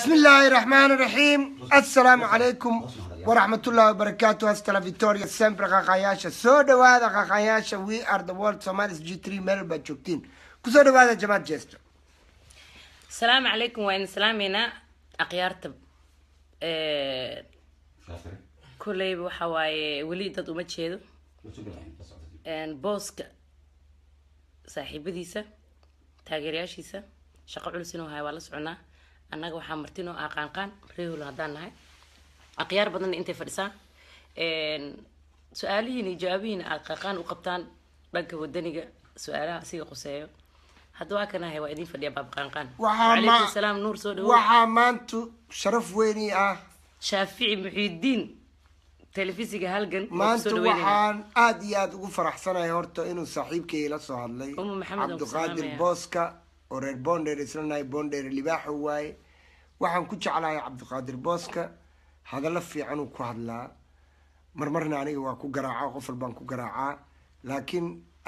بسم الله الرحمن الرحيم السلام عليكم ورحمة الله وبركاته هستلا فيتوريا سمبر قاقاياشا سو دوادا قاقاياشا وي ار ذا وورلد سوماليس جي 3 ملبا جوجتين كسو دوادا جماعة جيستر السلام عليكم وين سلامينا أقيارت اه... كلي وحواي وليدة ومتشيدو بوسك صاحبتيسا تاجرياشيسا شقة علسين وهاي ولا سعناه annaga waxaa martino ah qaanqaan reehol haddaan nahay akhyaar badanna intay fadhisaan su-aalihiin iyo jawaabihiina aad qaanqaan u qabtaan dhanka wadaniga su-aalaha siga qoseeyo hadda waa waa idiin fadhiya baaba qaanqaan waalaykum nuur soo dhawo waxaa maanta sharaf weynii ah shaafici muxiidiin telefisiga halgan maanta waxaan aada iyo aada ugu faraxsanahay horta inuu saaxiibkay la soo hadlay cabdiqaadir booska oo reer bondheer isla bondheer bonder libaaxo waaye waxaan ku jeclahay cabdiqaadir booska hadallo fiicanuu ku hadlaa marmarna aniga waa ku garaacaa qof walbaan ku garaacaa laakiin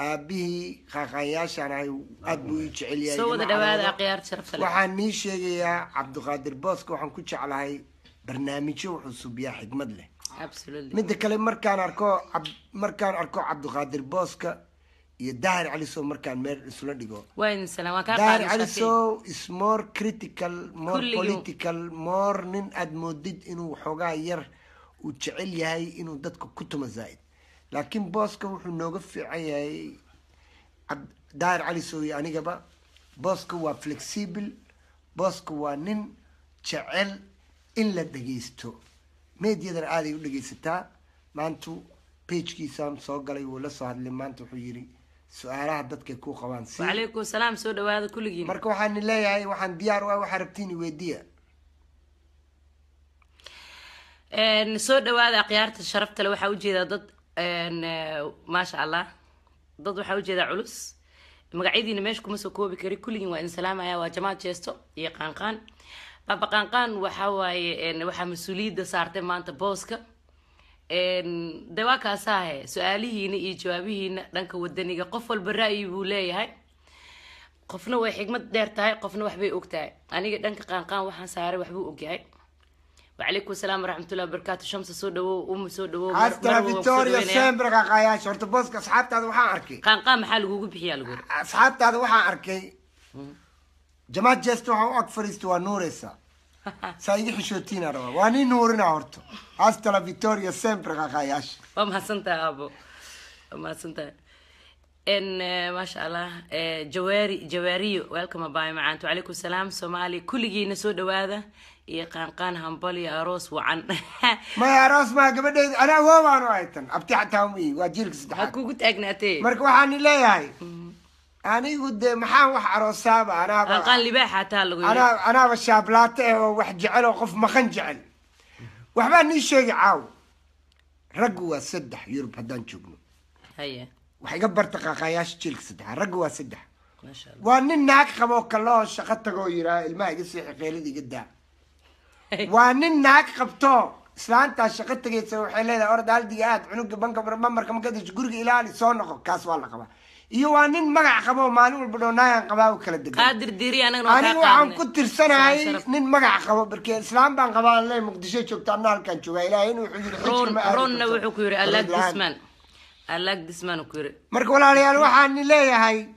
aabihii qaaqaanyaashaan ahay aada buu ii jecel yahawaxaan nii sheegayaa cabdiqaadir booska waxaan ku jeclahay barnaamijyo wuxuu subiyaa xikmad leh midda kale markaan arko markaan arko cabdiqaadir booska iyo dahar calisow markaan meel isula dhigo dahar calisow is more critical more political more nin aada moodid inuu waxoogaa yar uu jecel yahay inuu dadka ku tumo zaa-id laakiin booska wuxuu nooga fiican yahay dahar calisow iyo anigaba booska waa flexible booska waa nin jecel in la dhegeysto mediadan aaday u dhageysataa maantu bajkiisaan soo galay wuu la soo hadlay maanta wuxuu yidhi su-aalaha dadkay ku qabaan wacalaykum salaam soo dhawaada kulligiin marka waxaan leeyahay waxaan diyaar u waxaa ah waxaa rabtiin weydiya soo dhawaada akhyaarta sharaftale waxaa ujeedaa dad maasha allah dad waxaa ujeedaa culus magacyadiina meesha kuma soo koobi kari kulligiin waa idin salaamayaa waa jamaad jeesto iyo qaanqaan baaba qaanqaan waxaa waaye waxaa mas-uuliyadda saartay maanta booska de kaasaahe su-aalihiina iyo jawaabihiina dhanka wadaniga qof walba ra buu leeyahay qofna way xigmad dheer tahay qofna waxbay og tahay aniga dhanka qaanqaan waxaan saaray waxbuu ogyahay وعليكم asalaam waraxmatullahi الله shamsa soo سودو أم soo عسكرة فيتوريا سامبرك قياش ورت بوسك أصحابك هذا وحان أركي كان قام حال وقوق بحيا لقول أصحابك هذا وحان أركي saa iga xishootiina rabaa waa nin nuurina horto astala victoria sempre qaqaayaasha waa mahadsantaha aabo waa mahadsantaha n eh, maasha allah eh, jawaari jawaariyo welcome abay macaanta wacalaykum salaam soomaaliya kulligiina soo dhawaada iyo qaanqaan hambal iyo aroos wacan maya aroos maa gabadheeda anaa woobaanu aytan abti xataa ma um waa jiilka saddexaad kugu taagnaatee marka waxaan leeyahay mm anigu dee maxaan wax aroosaaba anaaba ah shaablaato eh ah oo wax jecel oo qof maqan jecel waxbaa nii sheegi caaw raggu waa saddex yurub haddaan joogno wax iga barta qaaqaayaasha jielka saddexaa raggu waa saddex waa nin naag qabo kaloo shaqo tagoo yiraa ilmaha iga sii xiqeelada iga daa waa nin naag qabto islaantaa shaqo tagaysa waxay leedahay orad aad cunuga banka marmarka markadasho guriga ilaali soo noqo kaas waa la qabaa يوانين ما عقبوا ما نقول بلو نايان قبوا كلا دقل قادر ديري أنا نوحا أنا وعن كتر سنة هاي نين ما عقبوا بركي الإسلام بان قبوا الله مقدشة شوكتا نال كان شوكا إلهي نو حجر حجر رون رون نو حكوري ألاك دسمان ألاك دسمان وكوري مرك ولا ريال وحا أني ليه هاي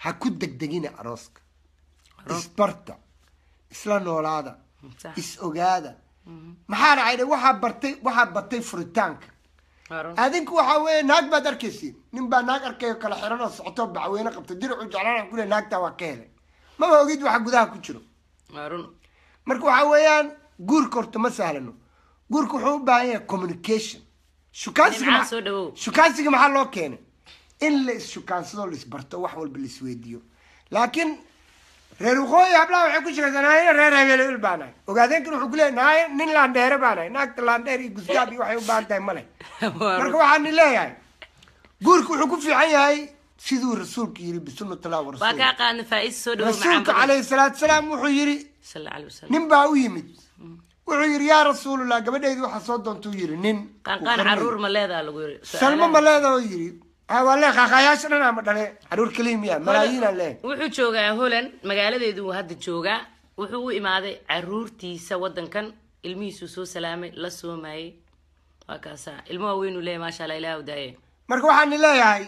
هكو دك دقيني عروسك إسبرتا إسلام نولادا إس أغادا محارة عيدي وحا برتي وحا برتي فروتانك adinku waxaa weeye naag baad arkaysiin nin baa naag arkayo kala xiran oo socoto bacweyne qabta diracu jeclaan kule naagtaa waa ka helay maba ogid waxa gudaha ku jiro marka waxaa weeyaan guurka horto ma sahlano guurka wuxuu u baahan yahay communication shukaansiga maxaa loo keenay in la is shukaansado isbarto wax walba laisweydiiyo laakiin reer waqooyi hablaa waxay ku sheegaysaa naayna reer habeeleel baa nahay ogaadeenkan wuxuu kuleeyahy naay nin laandheere baa nahay naagta laandheer iyo gusgaab iyo waxay u baahan tahay male marka waxaa waxaani leeyahay guurka wuxuu ku fiican yahay siduu rasuulku yiri bisunatilah warasuulka calayhi salaatu salaam wuxuu yiri nin baa u yimid wuxuu yidhi yaa rasuulullah gabadhaydu waxaa soo doontuu yidhi nin salmo ma leeda yidhi waanlee kaakaayaasha dhan ama dhale caruur kaliimiya miya malaayiinaan leehay wuxuu joogaa holand magaaladeedu hadda joogaa wuxuu u imaaday caruurtiisa wadankan ilmihiisuu soo salaamay la soomayay waa kaasa ilmo waaweynuu leeyahy maasha alla ilaah daaye marka waxaana leeyahay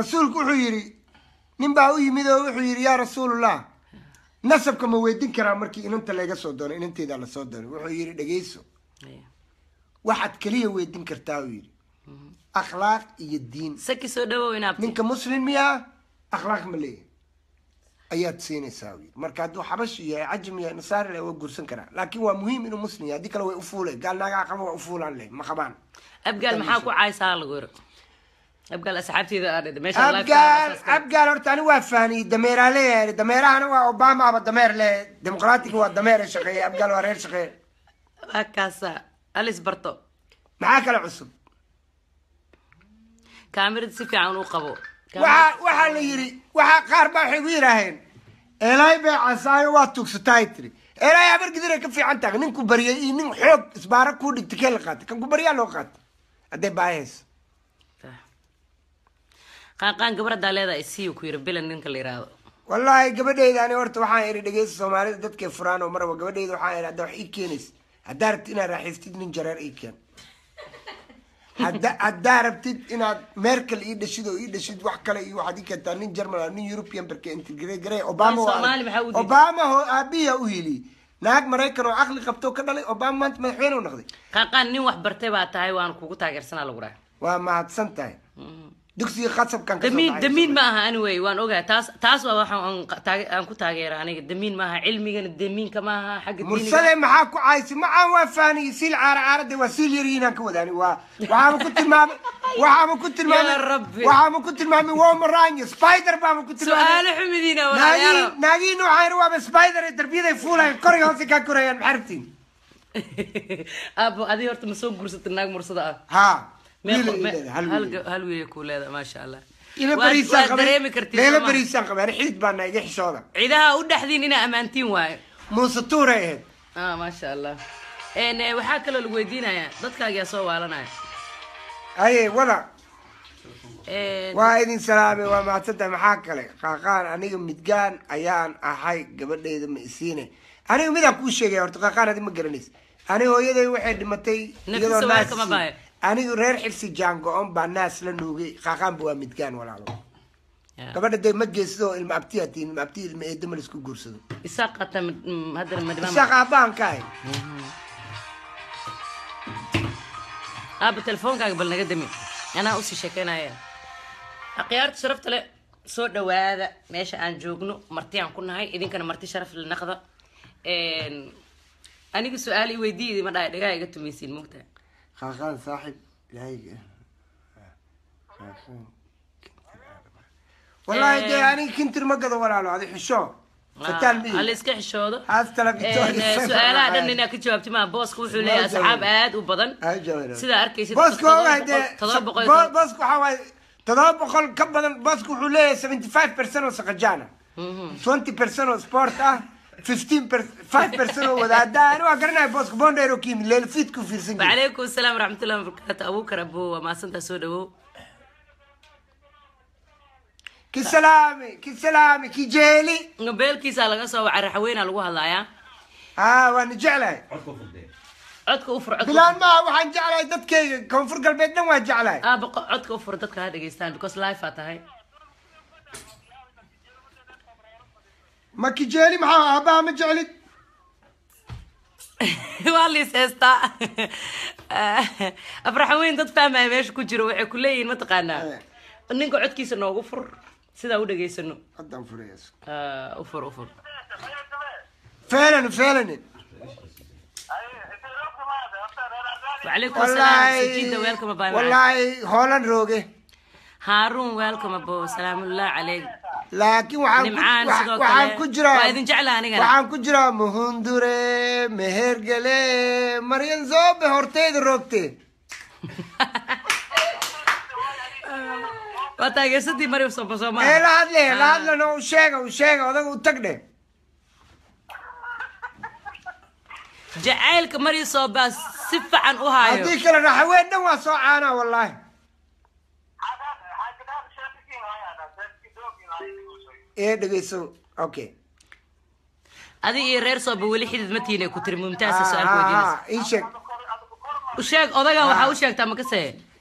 rasuulku wuxuu yidhi nin baa u yimid oo wuxuu yidhi yaa rasuulullah nasabka ma weydin karaa markii inanta layga soo doonay inanteedaa lasoo doonay wuxuu yidhi dhegeyso waxaad keliya weydin kartaa uu yidhi akhlaaq iyo diin ninka muslin miyaa akhlaaq ma leeya ayaad siinaysaa wiil marka hadduu xabashi yahay cajam yahay nasaari leh waa guursan karaa laakiin waa muhiim inuu muslim yahay haddii kale way u fuuleen gaal naagaa qaba waa u fuulaan leh ma qabaan abgaal maxaa ku caaysaa lagu yiro abgaal asxaabteeda abgaal abgaal horta ani waa fahniyey dameeraa leeyahay dameerahana waa obama dameer le dimuqraatiga waa dameer shaqeeya abgaal waa reer shaqeeya waa kaasa alisbarto maxaa kale cusub kamirada si fiican u qabo waxaa la yiri waaa qaar baa waxay ku yidhaaheen elay bay casaayo waa tugsatahay tiri elay gidira ka fiican tahay ninku bariyay iyo nin xoog isbaaro kuu dhigta kee la qaatay kan ku baryaa loo qaatay hadday baahayso qaanqaan gabadhadaa leedaa isiiyo ku yiri bilan ninka la yiraahdo wallaahi gabadhaydaani horta waxaan idhi dhegeysta soomaalida dadkay furaan marabo gabadheyda gabadhayda waxaan idhi hadda wax ii keenaysa haddaa rabti inaad raaxaystid nin jareer ii keen haddaa rabtid inaad merkel ii dhashid oo ii dhashid wax kale iyo waxaad ii keentaa nin german nin european barke integrgare obama aabihiyaa u heliy naag maraykan oo caqli qabto ka dhalay obama maanta madaxweyne u noqday qaaqaan nin wax bartay baa tahay waan kugu taageersanaa lagu dhaha waa mahadsan tahay mm. دكسي خاتم كان دمين دمين معها انوي وان اوغا تاس تاس وا وحن ان ان كو تاغيرا اني دمين معها علمي كان دمين كما حق ديني مرسله ما كو عايس ما وا فاني سيل عار عار دي وسيل يرينا كو داني وا وا ما كنت ما وا ما كنت ما يا ربي وا ما سبايدر با ما كنت سؤال حميدينا ولا يا ناغي نو عاير وا سبايدر دربي كوري هانسي كان كوريان محرفتين ابو ادي مسوق قرصت الناق مرصده ها hal wiil kuleeda maasha allah bariisaan qabaan xidid xishooda cidaha u dhexdiin inaa ammaantiin waayo muuse ay ahayd ah, maasha allah eh, waxaa kaloo lagu weydiinayaa dadkaagaa soo waalanaya aye wada waa idin salaame waa maatada maxaa kale qaaqaan aniga midgaan ayaan ahay gabadhayda ma isiine aniga midaan kuu sheegaya horta qaaqaan adi ma garanaysa aniga hooyaday waxay dhimatay iyadoo anigu reer xirsi go-on baa naas la nuugay qaaqaanba waa midgaan walaalo gabadha dee ma geesido ilma abtiya tiin ilma abtiya ilma ma laisku guursado isaaq aabbahan ka aaba telefoonkaaga bal naga dami anaa usii sheekeynaya akhyaarta sharafta le soo dhawaada meesha aan joogno martiyaan ku nahay idinkana marti sharaf la naqda aniga su-aal i weydiiydi ma dhahay dhagaa iga tumaysiin mogtaha خاخان صاحب الهيئة والله دي إيه. يعني كنت المقضة ولا له هذه حشو آه. هل اسك حشودة هذا تلقيت إيه، سؤالها دم لنا كجوابت ما بوسك وحو لي أصحاب آد وبضن سيدا أركي سيدا بوسكو وهذا بوسك حوالي تضرب بقول كم بدل بوسك وحو لي 75% وسقجانا 20% سبورت 5% wada hadda waa garanaya booska bondero kim leelfiid ku fiirsan wacalaykum asalaam waraxmatullahi wabarakaatu abuukar abo waa maasantaa soo dhawow kisalaami kisalaami kijeeli beelkiisaa laga soo wacay raxweynaa lagu hadlayaa aa waan jeclahay codka u fur bilaan maaha waxaan jeclahay dadkayga koonfur galbeed dhan waan jeclahay codka u fur dadka ha dhegeystaan because life aa tahay ma kijeeli maxaa aabbaha ma jeclid waa la heestaa afraxan weyn dad fahmaya ah meesha ku jiro waxay ku leeyihiin mataqaanaa eh. ninka codkiisa noogu fur sidaa u dhageysano haddaan furayaas ufur ufur feelan feelan وعليكم السلام laakiin waxaan ku jiraa muhundure mehergele maryan zobe horteyda roogte lahadle lahadlano ah. u sheega u sheega odaga u tagdhe jacaylka maryasoobaa si fican u hayo haddii kalena haween dhan waa soo caanaa wallaahi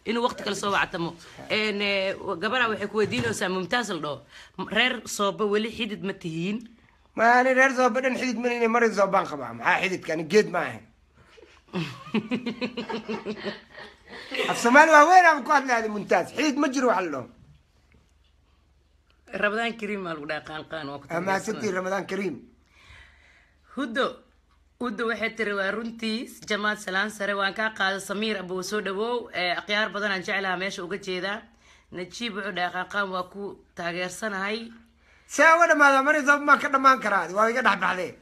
إنه وقت كل صوب عتمو، إن جبرة وحكوا دينه سام ممتاز الله، رير صوب ولي حدد متهين. ما أنا رير صوب أنا حدد من إني مريض صوبان خبعة، ما حدد كان جد معه. السمان وين أنا مقاتل هذا ممتاز، حدد مجروح اللهم. ramadaan kariim maa lagu dhaha qaanqaan waa kuamaasantii ramadaan kariim huddo huddo waxay tiri waa runtii jamaad salaan sare waan kaa qaada samiir abuu soo dhawow akhyaar badanaan aan jeclaha meesha uga jeedaa najiib wuxuu dhaha qaanqaan waa ku taageersanahay see uga dhamaada marisabmaan ka dhamaan karaa waa iga dhexbaxdee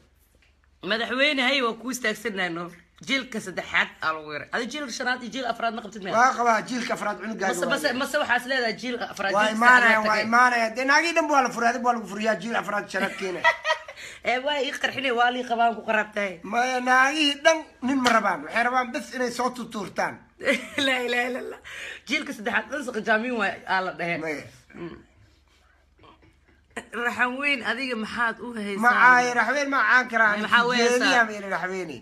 madaxweyne hay waa kuu istaagsanaa noor jiilka saddexaad alwir adi jiilka shanaad iyo jiilka afraad ma qabtid meel waa qabaa jiilka afraad cunugaaga mase mase waxaas leedahay jiilka afraad waa imaanaya waa imaanaya dee naagii dhan waa la furiyaa dib waa lagu furiyaa jiil afraad shanaad keena ee waa ii qarxinay waa lii qabaan ku qarabtay maya naagihii dhan nin ma rabaan waxay rabaan bas inay soo tutuurtaan laa ilaha illa allah jiilka saddexaad dansaqa jaamiin waa aa la dhaheen maya raxan weyn adiga maxaad u haysaa macaaye raxweyn ma caan karaa maxaa u haysaa raxweyni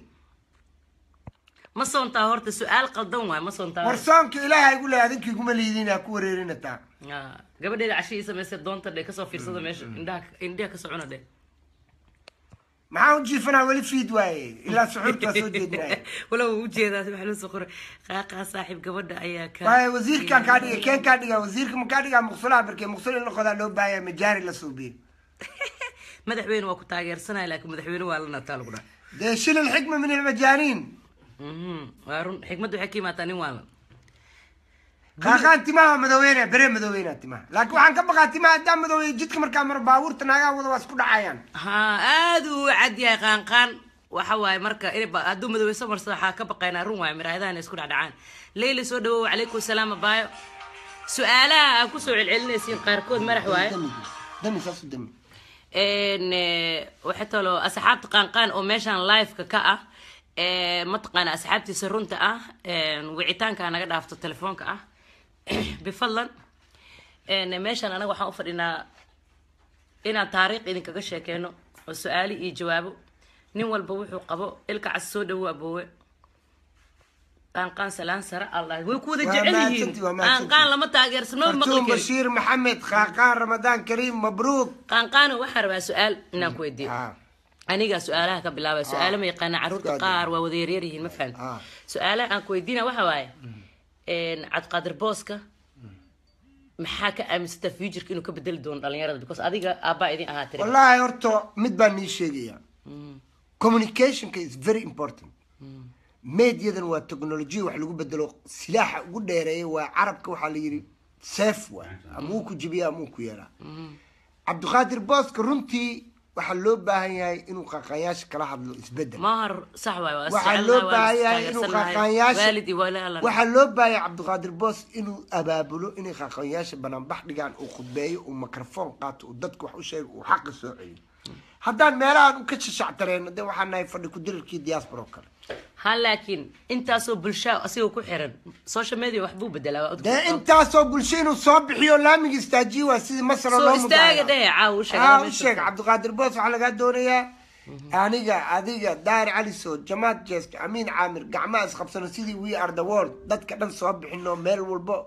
ما صونتا هورت سؤال قلدون واي ما صونتا ورسونك إله يقول لها هذين كي قوم الليذين أكو ريرين التا آه قبل دي العشي إسا ميسي دونتا دي كسو في رسادة ميش إنديك إنديك كسو عنا دي معاون جيفنا ولي فيد واي إلا سعور تسو دي دي ولو وجي ذا سمح لنسو خور خاقا صاحب قبل دي أيا كان طيب وزير كان كان كان كان كان وزير كان كان كان مغسولة بركي مغسولة اللي خذها لوب بايا مجاري لسوبي مدحوين واكو سنة لكن مدحوين والله نتالغنا ده شنو الحكمة من المجانين؟ Mhmm. waa run xikmadda waxay ka imaataa nin waalan qaaqaan kusoo celcelinaysiin qaarkood madax waaye waxaa taloo asxaabta qaanqaan oo meeshaan liveka ka ah Eh, mataqaana asxaabtiisa runta ah wicitaanka naga dhaafto telefoonka ah bifadlan meeshaan anaga waxaan ufadhinaa inaan taariikh idinkaga sheekeyno oo su-aali iyo jawaabo nin walba wuxuu qabo ilkacas cas soo dhawaa boowe qaanqaan salaan sare allah way ku wada jecel yihiin qaanqaan lama taageersano maqlin bashiir maxamed qaanqaan ramadaan kariim mabruuk qaanqaano waxaan rabaa su-aal inaan ku weydiiyo aniga su-aalaha ka bilaaba ah, su-aalo ma yaqaana caruurta qaar waa wada yaryaryihiin ma fahan ah, ah. su-aalaha aan ku weydiina waxa waaye cabdiqaadir booska maxaa ka aaminsataa futurka inuu ka bedeli doono dhalinyarada because adiga aabbaa idin ahaa tiri wallaahi horta mid baan nii sheegaya hmm. communicationka is very important hmm. mediadan waa technolojiya wax lagu bedelo silaaxa ugu dheereeya waa carabka waxaa la yidhi safe waay ama ku jibiya ama ku yeelaa hmm. cabdiqaadir booska runtii waxaa loo baahan yahay inuu qaaqaanyaasha kala hadlo isbedel waxaa loo baahan yahay inuu qaaqaanyaasha waxaa loo baahaya cabdiqaadir boos inuu abaabulo inay qaaqaanyaasha banaanbax dhigaan uu khudbeeyo uu microfon qaato uu dadka wax u sheega uu xaqa soo celiyo haddaan meelahaan u ka shashactareeno de waxaan nahay fadhi ku dirirkii diaspora kale ha laakiin intaasoo bulsha asigoo ku xiran social media waxbuu bedelaa intaasoo bulsho inuu soo bixiyo laamiga istaajiyi sidii masra cabdiqaadir boos waxaa lagaa doonayaa mhm. aniga adiga daar caliso jamaad jeeska amiin caamir gacmaha isqabsano sidii we are the world dadka dhan soo bixino meel walbo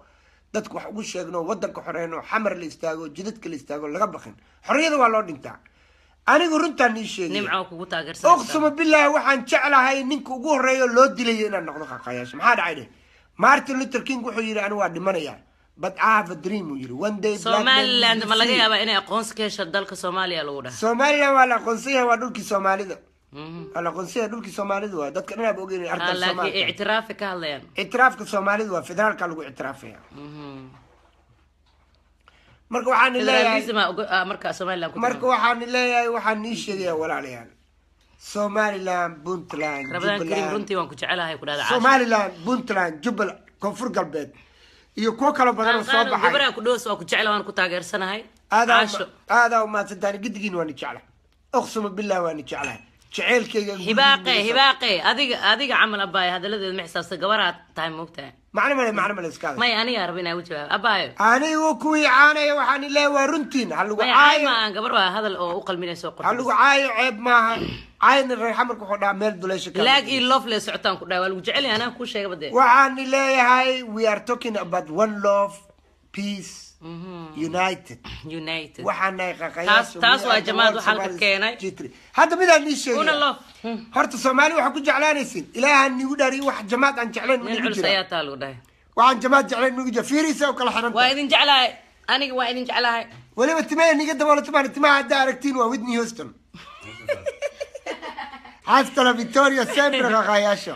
dadka wax ugu sheegno wadanka xoreyno xamar la istaago jidadka la istaago laga baqin xorriyada waa loo dhintaa anigu runtaan ii sheegauqsuma bilahi waxaan jeclahay ninka ugu horeeyo loo dilayo inaan noqdo qaqayaasha maxaa dhacay dheh martin luther king wuxuu yidhi anigu waa dhimanaya but i have a dream uu yidhi one day somaliland ma laga yaabaa inay aqoonsi ka hesha dalka soomaaliya lagu dhahay somaliland waa la aqoonsanyah waa dhulkii soomaalida mhm. waa la aqoonsanyah dhulkii soomaalida waa dadka dhinaab ogeyn ardalaakiin ah, ictiraafi ka hadlayaan waa federaalka lagu ictiraafaya mhm marka waxaan leeyahaymarka waxaan leeyahay waxaan nii sheegayaa walaalayaal somalilan puntland somalilan puntland jubbaland koonfur galbeed iyo kuwo kalo badan oo soo baxay aadaa umaadsantahani gidigiin waani jeclahay aqsuma billah waani jeclahay jacaylkayga hibaaqe hibaaqe adiga adiga camal abaayo hadaladeeda ma xisaabta gabaraad tahay moogtahay macna male macna male iskaaga hadal love le socotaan ku dhaa we are talking about one love peace يونايتد mm-hmm. يونايتد وحنا قياس تاس وا جماعه وحنا كيناي هذا بدا لي شيء قول الله هرت الصومالي وحا كو جعلانيسين الهه نيو داري وح جماد ان جعلان من جرا يا تالو داه وان جماعه جعلان من جرا فيريس او كل حرمت وايد ان جعلاي اني وايد ان جعلاي ولا تمان ني قد ولا تمان تمان دايركتين وودني هوستن حتى لا فيتوريا سيمبر غاياشو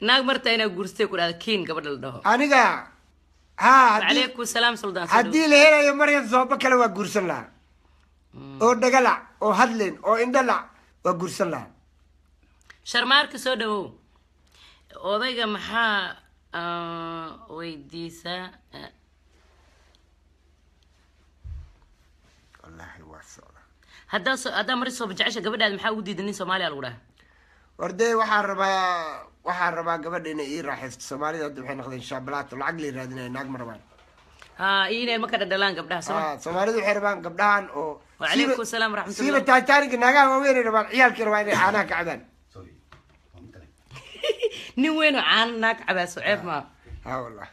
ناغ مرتينا غورسي كولاد كين قبل الدهو اني haddii la helayo maryan soobo kale waa guursan lahaa oo dhagalac oo hadlen oo indhalac waa guursan lahaa sharmaarka soo dhawow odayga maxaa weydiisaa haddaa mari sooba jecesha gabadhaada maxaa ugu diida nin soomaaliya lagu dhaha war dee waxaan rabaa waxaan rabaa gabadha inay ii raaxaysto soomaalida hadda waxay noqdeen shaabalato lacag la raadinaya naag ah, ma rabaan ah, soomaalidu waxay rabaan gabdhahan oo siiba taataaninka naagaha waaweyn rabaan ciyaalkii rabaa inay caanaha ka cabaan nin weyn oo caano naag cabaa suceeb maa ah,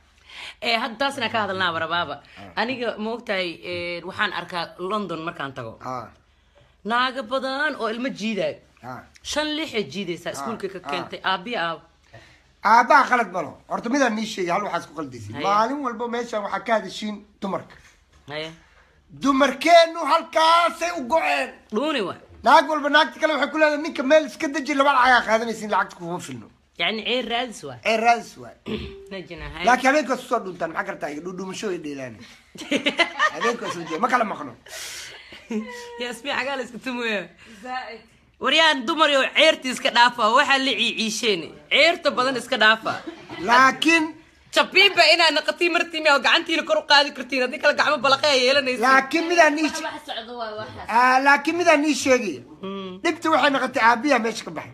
eh, hadda taasna ka hadalnaaba rabaaba aniga ma eh, waxaan arkaa london markaan tago naaga badan oo ilma jiidaayo شن لي حجي ديسا سكولك ككنتي ابي او ابا غلط بلو ورتو ميدا نيشي يالو حاسكو قلديسي مالين والبو ميشا وحكا هادشين تمرك اي دمركينو هالكاسي وقعين دوني واحد ناقول بناكتي كلام حكوا لنا منك مال سكت الجيل اللي بلعي اخي هذا نسين لعبتك وهم في النوم يعني عين رالس وا عين رالس وا نجينا هاي لكن هذيك الصور دون تن عكر تاعي دون دون مشوي دي لاني هذيك الصور ما كلام مخنوق يا اسمي عقال اسكتمو زائد waryaan dumariyo ceyrta iska dhaafa waxaa la ciiciisheen ceyrta badan iska dhaafa laakiin jabiinba inaa naqatiin martiin oo gacantiina kor u qaadi kartiin haddii kale gacmo balaqe ay yeelanaysa laakiin midaan ii laakiin midaan ii sheegay dhibta waxay naqatay caabiyaha meesha ka baxay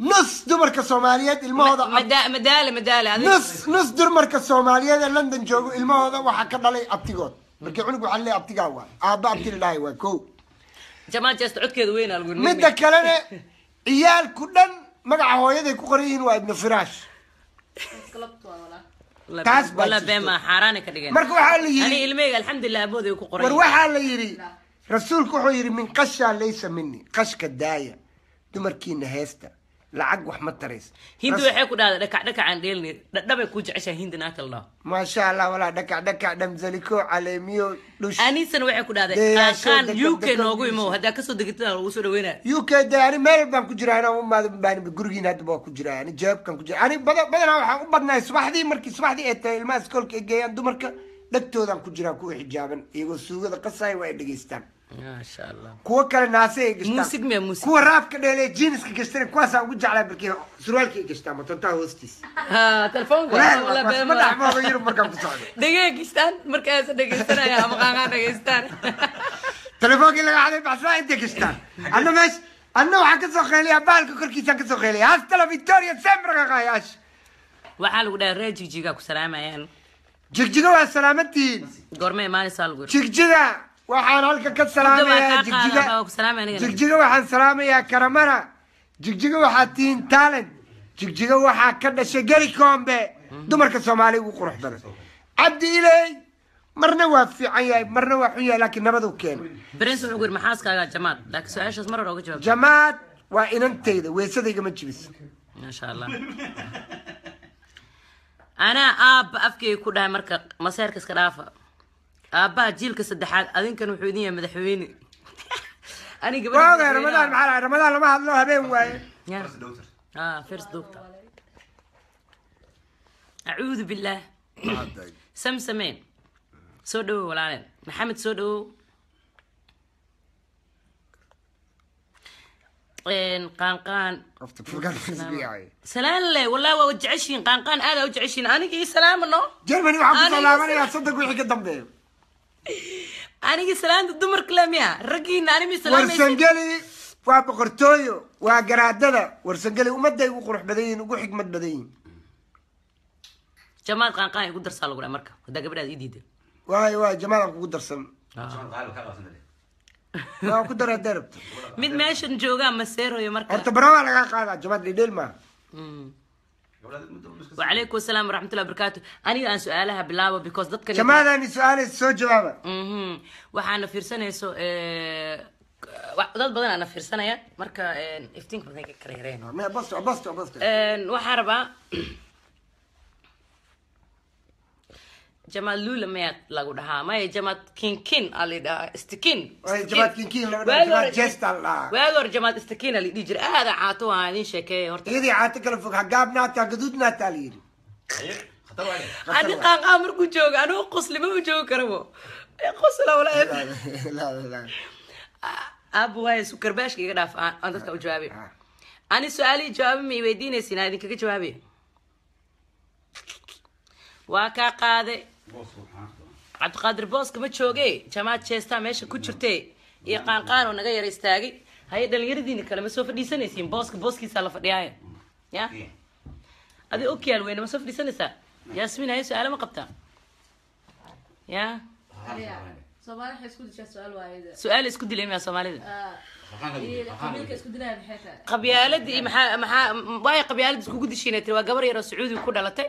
نص دمرك الصوماليات المهضة مدا مدالة مدالة نص نص دمرك الصوماليات لندن جوجو المهضة وحكى لي أبتيقوت بركي عنق وحلي أبتيقاوا أبا أبتي الله وكو midda kalena ciyaalku dhan magaca hooyaday ku qoran yihiin waa ibnu firaash taas marka waxaa la yiiwar waxaa la yidhi rasuulku wuxuu yidhi min qashaa laysa mini qashka daaya dumarkiina heesta lacag wax ma taraysa hindi waxay ku dhahda dhakac dheelni dhadhabay ku jeceshaa hindi naataldha maasha allah walaa dhakac dhakac caleemiyo dhush anisan waxay ku dhahday qaaqaan u k noogu imo haddaa kasoo degitida lagu soo dhaweynaa u k de ani meel baan ku jiraa anaa umaada baan gurigiina hadda waa ku jiraa ani jawaabkan ku jira ani badanaa waxaan u badnaay subaxdii markii subaxdii ay tahay ilmaha iskoolka ay geeyaan dumarka dhegtoodaan ku jiraa kuwa xijaaban iyagoo suugada qasaaya waa ay dhegeystaan maasha allah kuwo kale naasay gestaan musig me musig kuwa raabka dheele jeaniska gashteen kuwaasaa ugu jeclaa barkii surwaalkii gashtaa matontaa hoostiisa telefoonkaama dhaxmooga yurub markaan ku socdo dhegee gashtaan markaas dhegeysanaya ama qaaqaan dhegeystaan telefoonki laga haday baxsaa intay gashtaan anna meesha anna waxaan ka soo qeelaya baalka korkiisaan ka soo qeelaya hastala victoria semraga qaayaash waxaa lagu dhahaa reer jigjigaa ku salaamayaan jigjiga waa salaamadtiin goormee maalinsaa lagu jigjiga waxaan halka ka salaamayaa jigjiga jigjiga waxaan salaamayaa karamara jigjiga waxaa tiin talent jigjiga waxaa ka dhashay geli koombe dumarka soomaaliya ugu qurux badan cabdi iley marna waa fiican yahay marna waa xun yahay laakiin nabadu keena waa inantayda weesadayga ma jibis anaa aabba afkeyga ku dhahay marka maseerka iska dhaafa aabbaha jiilka saddexaad adinkan wuxuu idin yahay madaxweyne aniga ramadaan maxaa ramadaan lama hadlo habeen waaye firs ah, doctor acuudu billaah sam soo dhawow walaaleel maxamed soo dhawow qaanqaan salaan waa jeceshiin qaanqaan aada u jeceshiin aniga ii salaamano jermany waxaan ku soo laabanaya soddonka wixii ka dambeeyo aniga salaanta dumarka le miya raggiina animi salaamwarsangeli waa boqortooyo waa garaadada warsangeli ummaday ugu qurux badan yihin ugu xigmad badan yihin jamaal qaanqaan igu darsaa lagu dhaa marka haddaa gabadhaad ii diiday waay waay jamaalaan kugu darsan ah. waa ku daraa darabta mid meeshan joogaa maseeroyo marka horta barawaa lagaa qaadaa jamaal dhidheel maaha hmm wacalaykum asalaam waraxmatullah barakaatu aniga aan su-aalaha bilaabo because dadka jamaadaani su-aalays soo jawaaba mhm. waxaana fiirsanayso eh, dad badan aana fiirsanaya marka eh, iftiinka badan kala yareen eh, waxaa rabaa jamaad lulamead lagu dhahaa maya jamaad kinkin aldhahaa jamaad stikin alidhihi jira aada caato waan idin sheekeeya horta caato kala fog hagaabnaataa gaduudnaataa la yidhi ani qaanqaa markuu jooga anigu qosli ma joogi karabo qosla walaa sukarbaashka iga dhaaf aan dadka u jawaabay ah. ani su-aalihii jawaaba ma i weydiinaysin aan idinkaga jawaabay waa kaa qaade cabdiqaadir booska ma jooge jamaad jeestaa meesha ku jirte iyo qaanqaan oo naga yara istaagay haye dhalinyaradiina kale ma soo fadhiisanaysiin booska booskiisaa la fadhiyaaya ya adi okyaal weyne ma soo fadhiisanaysaa yaasmin haye su-aalo ma qabtaa ya su-aal isku dilay miyaa soomaalida qabyaalada iyo maaa maaa waay qabyaalada iskugu dishiina tiri waa gabar yaroo sacuudi ku dhalatay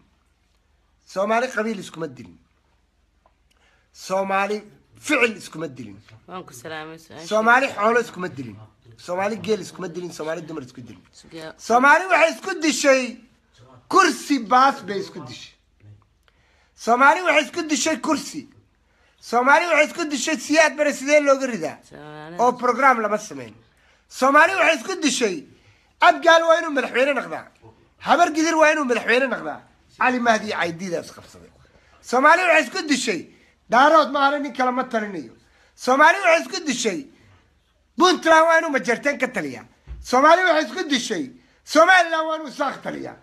صومالي قبيل اسكم الدلين سومالي فعل اسكم الدلين سومالي حول اسكم الدلين سومالي قيل اسكم الدلين سومالي دمر اسكم الدلين سومالي وحي اسكم الدشي كرسي باس بي اسكم الدشي سومالي وحي اسكم الدشي كرسي صومالي وحي اسكم الدشي سياد برسيدين لو قريدا او بروغرام لما سمين صومالي وحي اسكم الدشي أبقى الوينو ملحوين نقضى حبر قدر وينو ملحوين نقضى cali mahdi caydidaas qabsaday soomaalia waxay isku dishay daarood maale nin kale ma talinayo soomaaliya waxay isku dishay puntland waa inuu majarteen ka taliyaa soomaaliya waxay isku dishay somalilan waa inuu saaq taliyaa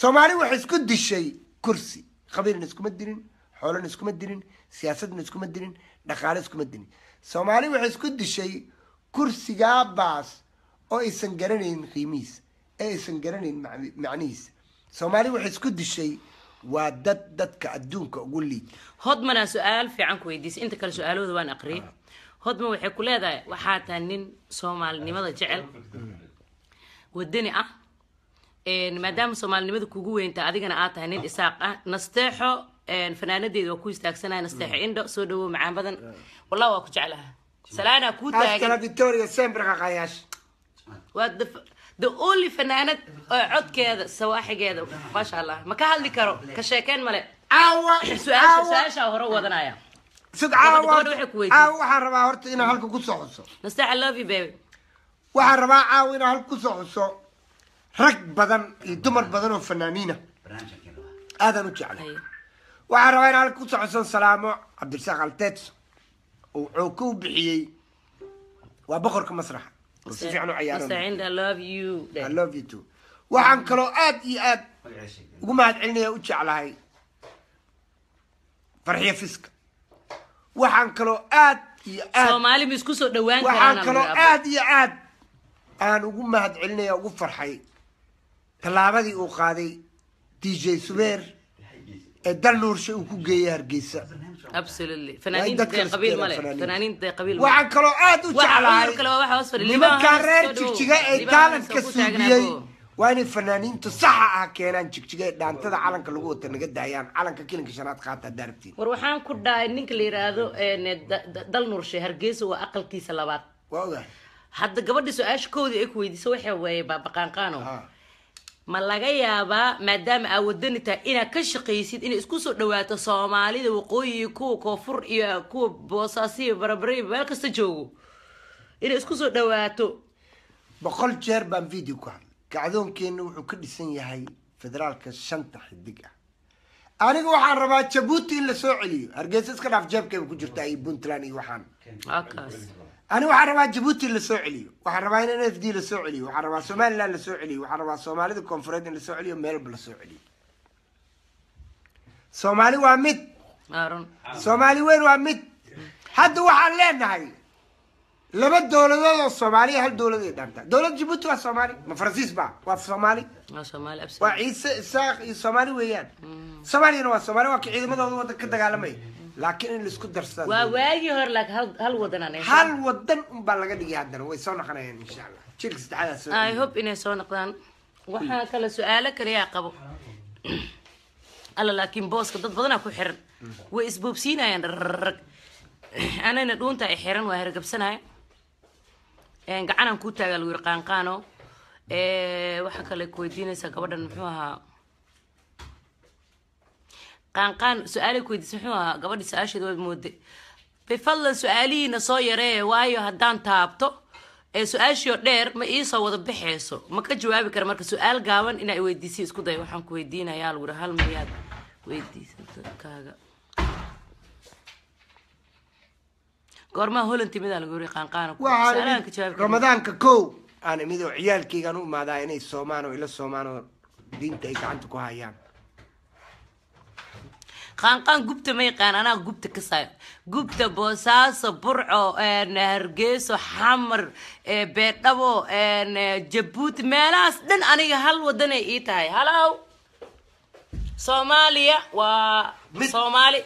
soomaaliya waxay isku dishay kursi qabiilna iskuma dirin xoolana iskuma dirin siyaasadna iskuma dirin dhaqaale iskuma dirin soomaaliya waxay isku dishay kursigaa baas oo aysan garanayn qiimihiisa ee aysan garanayn macnihiisa soomaali wax isku dishay waa dad dadka adduunka ugu liid hodman su-aal fiican ku weydiisay inta kale su-aalahooda waan aqriyay ah. hodma waxay ku leedahay waxaa taa nin soomaalinimada jecel wadani ah maadaama soomaalinimada kugu weynta adigana aad tahay nin isaaq ah nasteexo fanaanadeeda waa ku istaagsanaya nasteexo indho soo dhawow macaan badan wallah waa ku jeclaha salaanaa kuu taagan victoria sembraqaqayaash waa The only فنانة عود كذا سواحي كذا ما شاء الله ما كان كهل ذكره كشاكين ملأ عوا سؤال سؤال شو هو رواد نايا سد عوا عوا حربا هرت إن هالك قصة قصة نستح الله في بيبي وحربا عوا إن هالك قصة قصة رك بدن يدمر إيه، بدن الفنانين هذا نتشعل أيوه. وحربا إن هالك قصة قصة سلامة عبد الساق التيتس وعوكو بحيي وبخرك مسرحه waxaan kaloo aad iyo aad ugu mahad celinaya u jeclahay farxiyo fiska waxaan kaloo aad iyo aadwaxaan kaloo aad iyo aad aan ugu mahad celinaya ugu farxay tallaabadii uu qaaday d j subeer ee dal nuursha uu ku geeyay hargeysa absolutely fanaaniinta de qabiil male fanaaniinta de qabiil waxaan kaloo aad u jeclahay nimankaan reer jigjiga ee taalanka suubiyey waa inay fanaaniintu saxa ah keenaan jigjiga ee dhaantada calanka lagu wata naga daayaan calanka kilinka shanaad qaata daarabtiin war waxaan ku dhahay ninka la yidhaahdo eh, dal hargeysa waa aqalkiisa labaad waa ogahay hadda gabadha su-aasha koodii ay ku weydiisa waxay waaye baabaqaanqaano ma laga yaabaa maadaama aa wadani inaad ka shaqaysid inay isku soo dhawaato soomaalida waqooyiga kuwa koonfur iyo kuwa boosaas iyo barabariy meel kasta joogo inay isku soo dhawaato boqol jeer baan video ku hadlay gacdoonkeenna wuxuu ka dhisan yahay federaalka shanta xidig ah aniga waxaan rabaa jabuuti in la soo celiyo hargeysa iska dhaaf jeebkeeba ku jirta iyo puntland iyo waxaan ani waxaan rabaa jabuuti lasoo celiyo waxaan rabaa in n f d lasoo celiyo waxaan rabaa somalilan lasoo celiyo waxaan rabaa soomaalida koonfureed in lasoo celiyo meelba lasoo celiyo soomaali waa mid soomaali weyn waa mid hadda waxaan leenahay laba dowladood oo soomaaliya hal dowladay dhaantaa dowlad jabuuti waa soomaali ma faransiis ba waa soomaali waa ciise isaaq iyo soomaali weeyaan mm. soomaaliyana waa soomaali waa ka ciidamadooda waddan ka dagaalamay laakiin in laisku darsaa waa waagii hore laakiin hal wadan hal wadan unbaa laga dhigay haddana way soo noqonayaan insha allah jirka saddexadaa i hope inay soo noqdaan waxaa kale su-aalo kaliyaa qabo alla laakiin booska dad badanaa ku xiran way isboobsiinayaan rrg anana dhuunta ay xiran waa hergabsanaya gacanaan kuu taagaa lagu yiri qaanqaano waxaa kale ku weydiinaysaa gabadhan muxuu ahaa qaanqaan su-aala kuweydis muxuu ahaa gabadhi su-aasheeda waad mooday bifadlan su-aalihiina soo yaree waayo haddaan taabto ee su-aashiio dheer ma iisoo wada baxayso ma ka jawaabi kara marka su-aal gaaban inaa weydiisiy isku day waxaan ku weydiinayaa laguri hal mayaad weydiisakaaga goormaa holan timidaa laguri qaanqaanramadaanka kow aan imid oo ciyaalkeygaan u imaadaa inay soomaan oo ila soomaan oo diinta ay gacanta ku hayaan qaanqaan gubta ma yaqaan anaa gubta ka kasaayo gubta boosaaso burco hargeyso xamar beedhabo jabuuti meelahaas dhan aniga hal wadanay ii tahay halow soomaaliya waa soomaali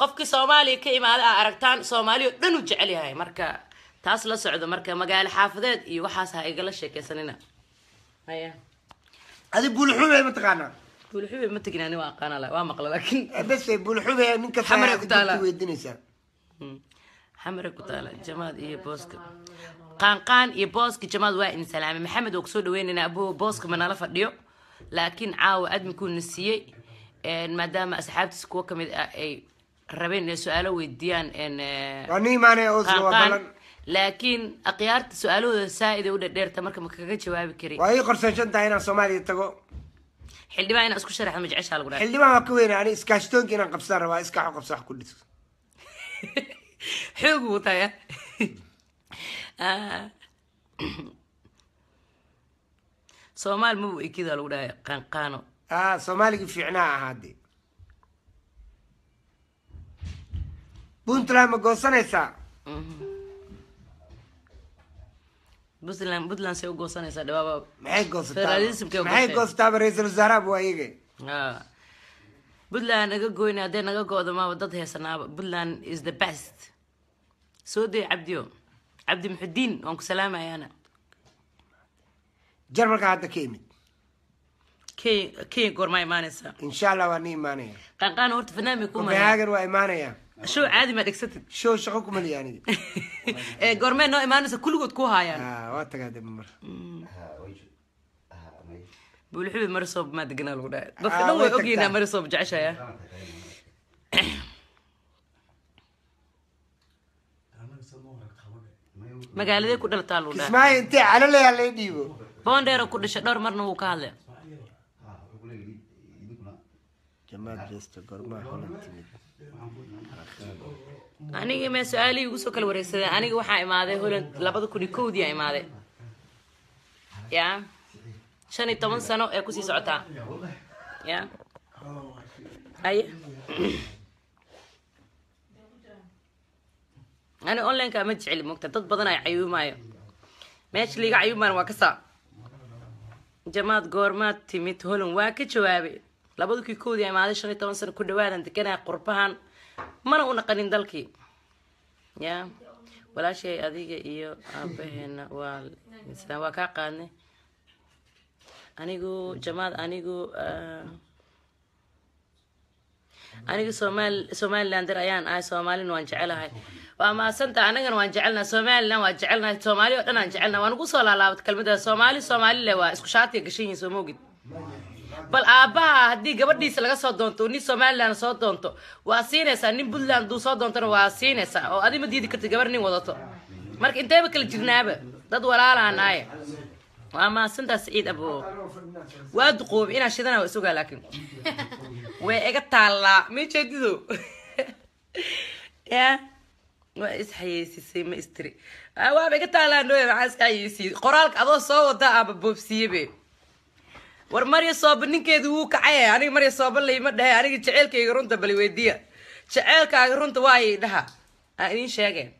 qofkii soomaaliya ka imaada aa aragtaan soomaaliya o dhan u jecel yahay marka taas la socdo marka magaalo xaafadeed iyo waxaas ha igala sheekeysanina adi bulxume mataqaanaa bulxube ma tegin ani waa aqaana eh, hmm. qaanqaan iyo booska jamaad waa in salaamay maxamed oo kusoo dhaweynayna abuu booska manala fadhiyo laakiin caawa adminkuu na siiyey maadaama asxaabtiisa kuwa kamid ah ay rabeen inay su-aalo weydiiyaan eh, laakiin akhyaarta su-aalahooda saa-id udhadheerta marka ma kaga jawaabi karin waa ii qorsansan tahay inaan soomaaliya tago xildhibaan inaa isku sharaxda ma jeceshaa lagu dhahay xildhibaan waa ka weyna ani iskaashtoonkii inaan qabsaan rabaa iska xo qabsa wax ku dhis xoog wuu ah. soomaal mabu ekida lagu dhahay qaanqaano a ah, soomaaligii fiicnaa ahaade puntland ma goosanaysaa mhm puntland puntland say u goosanaysaa dhabaab maxay goostaaba ra-iisul wasaaraha waa iyaga puntland naga goyna haddee naga go maaba dad heesanaaba puntland is the best soo day cabdiyo cabdi muxudiin waan ku salaamaya ana jarmalka hadda ka imid kenya goormaa imaanaysaa insha allah waan ni imaanaya qaanqaan horta fanaami ku copenhagen show caadi maa dhegsatid show shaqo kuma liya anigi goormee noo imaanaysa kulligood ku haayaan waa tagaa dib mar buulixubid marisob maa deganaa lagu dhahay dadka dhan way ogyaynaa marisob jeceshaya magaaladee ku dhalataa lagu dhahay ismaayo intee calaleyaa lay dhiibo boondeero ku dhashay dhowr marna wuu ka hadlay jamaad jeesta goormaa holan timid aniga me su-aalihii ugu soo kala wareegsadeen aniga waxaa imaaday holand labada kun i kowdii imaaday ya shan iyo toban sano ee kusii socotaa ya aye ani onlineka ma jecli mogta dad badan ay cayuumaayo meesha liiga cayuumaana waa ka saa jamaad goormaad timid holand waa ka jawaabay labadukii kii koodii imaaday shan iyo toban sano ku dhawaadan deganaa qurbahan mana u naqanin dalkii ya walaashay adiga iyo aabaheena waa waa kaa qaadnay anigu jamaad anigu aniga somal somalilander ayaan ahay soomaalina waan jecelahay waa maasanta anagana waan jecelnaha somalilan waa jecelnahay soomaali oo dhan aan jecelnaha waan ugu soo laalaabad kelmadaas soomaali soomaalile waa isku shaatiga gashan yihiin soo moogid bal aabbaha haddii gabadhiisa laga soo doonto nin somalilan soo doonto waa siinaysaa nin puntland haduu soo doontona waa siinaysaa oo adi ma diidi karti gabar nin wadato marka inteyba kala jirnaaba dad walaalanaaya waa maasantaa saciid abo waa duqoob inaa shidana waa isugaa laakiin way iga taallaa ma jeedido ya waa isxayeysisay ma istiri waaba iga taallaan dhowe maxaa iska xayeysiyey qoraalka adoo soo wada aaba boobsiiyebe war marya sooba ninkeedu wuu kacaye aniga marya sooba layma dhahe aniga jeceylkayga runta bali weydiiya jeceylkaaga runta waayay dhaha aa sheegeen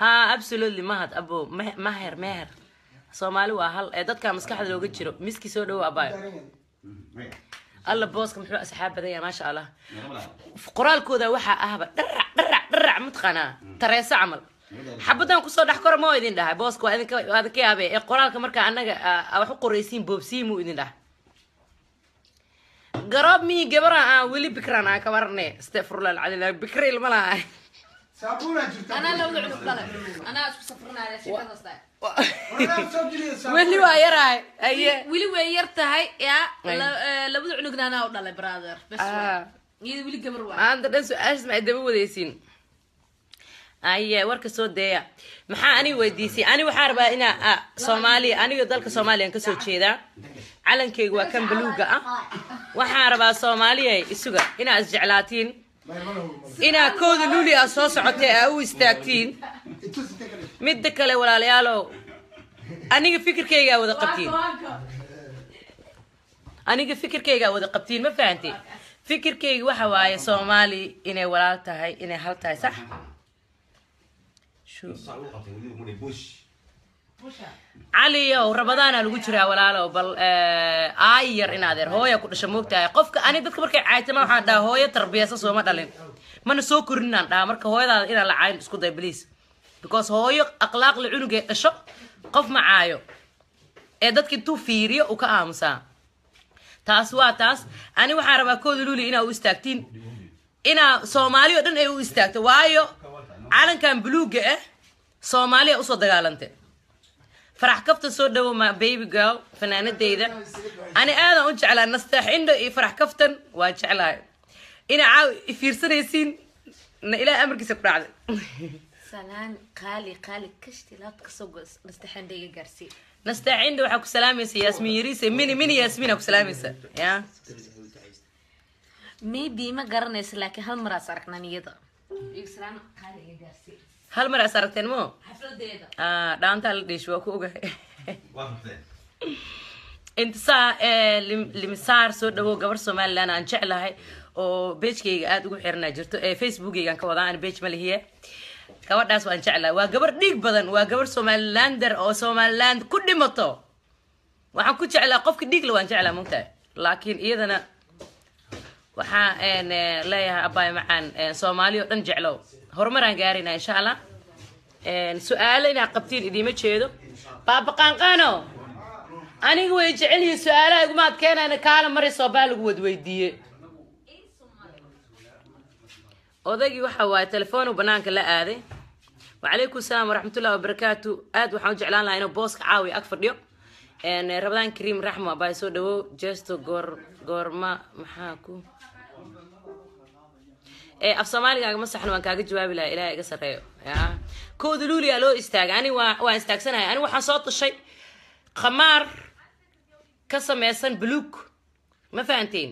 ha absolutely mahad abo maher meher soomaali waa hal ee dadkaa maskaxda looga jiro miski soo dhawo abayo alla booska muxuu asxaab badan yahay maasha allah qoraalkooda waxaa ahba dharac dharac dharac mataqaanaa mm. tareeso camal xabadan kusoo dhex kora mo idin dhahay booska waa ka yaabe ee qoraalka markaa anaga wax u qoraysiin boobsiimu idin dhahay garoob mi gabara aan weli bikran aan ka warne astafurlah alcadiim bikril ma lahay weli waa yarahay aye weli way yar tahay ya e, labada cunugna u dhalay brother maanta dhan su-aashaas ma daba wadaysiin aye warka soo deeya maxaa ani weydiisay ani waxaa rabaa inaa ah, soomaaliya aniga dalka soomaaliyan kasoo jeedaa calankeyga waa kan baluuga ah waxaan rabaa soomaaliya isuga inaa isjeclaatiin inaa kooda luli a ah soo socotay aa u istaagtiin midda kale walaalayaalow aniga fikirkeygaa wada qabtiin aniga fikirkeygaa wada qabtiin ma fahantay fikirkeyga waxa waaye soomaali inay walaal tahay inay hal tahay sax caliyow ah. oh, rabadaana ah, lagu jiraa ah, walaalow bal aay eh, yar in adeer hooya ku dhasha moogtahay qofka ani dadka markay caaytama waxaan dhaha hooyo tarbiyasa sooma dhalin mana soo korin dhaha marka hooyadaada inaan la caayin isku day bliis because hooyo akhlaaq la cunugee dhasho qof ma caayo ee dadka intuu fiiriyo uu ka aamusaa taas waa taas ani waxaan rabaa kooda luuli inaa u istaagtiin inaa soomaali oo dhan ay u istaagto waayo calankan buluugga ah soomaaliya usoo dagaalantay farax kafta soo dhawo ma baby girl fanaanadeyda ani aadaan u jeclaa nastaax indho iyo farax kaftan waa jeclahay ina caaw ifiirsanaysiin na ilaah amarkiisa ku dhacday salaan indho waxaa ku salaamaysa yaasmin yariise mini mini yaasmina ku salaamaysa ya maybe ma garanaysa laakiin hal maraas aragnan iyada hal mar as aragteen mo dhaantaa ah, la dhiisho waa ku ogahay intisaa eh, limisaar soo dhawo gabar somalilan aan jeclahay oo beejkayga aada ugu xirnaa jirto ee eh, facebookeygaan ka wadaa an beej ma eh. gabadhaas waan jeclahay waa gabar dhiig badan waa gabar somalilander oo somaliland ku dhimato waxaan ku jeclaa qofka dhiigla waan jeclaa mogtahay laakiin iyadana waxaa eh, leeyahay abaay macaan eh, soomaali oo dhan jeclow horumaraan gaarayna insha allah su-aalo inaa qabtiin idiima jeedo baabaqaanqaano aniga way jecelyihin su-aalaha iguma adkeynayna kaala mari soobaa lagu wadweydiiye odaygii waxa waaye telefoonu banaanka la aaday wacalaykum salaam waraxmatullahi wabarakaatu aad waxaan u jeclaan lahaa inuu booska caawi ag fadhiyo rabadaan kariim raxmo abaa soo dhawow jesto goor goorma maxaa ku af soomaaliga ma saxan waan kaaga jawaabi lahaa ilaah iga sareeyo kowda aa loo istaaga ani waan istaagsanahay ani waxaan soo tashay khamaar ka samaysan buluug ma fahanteen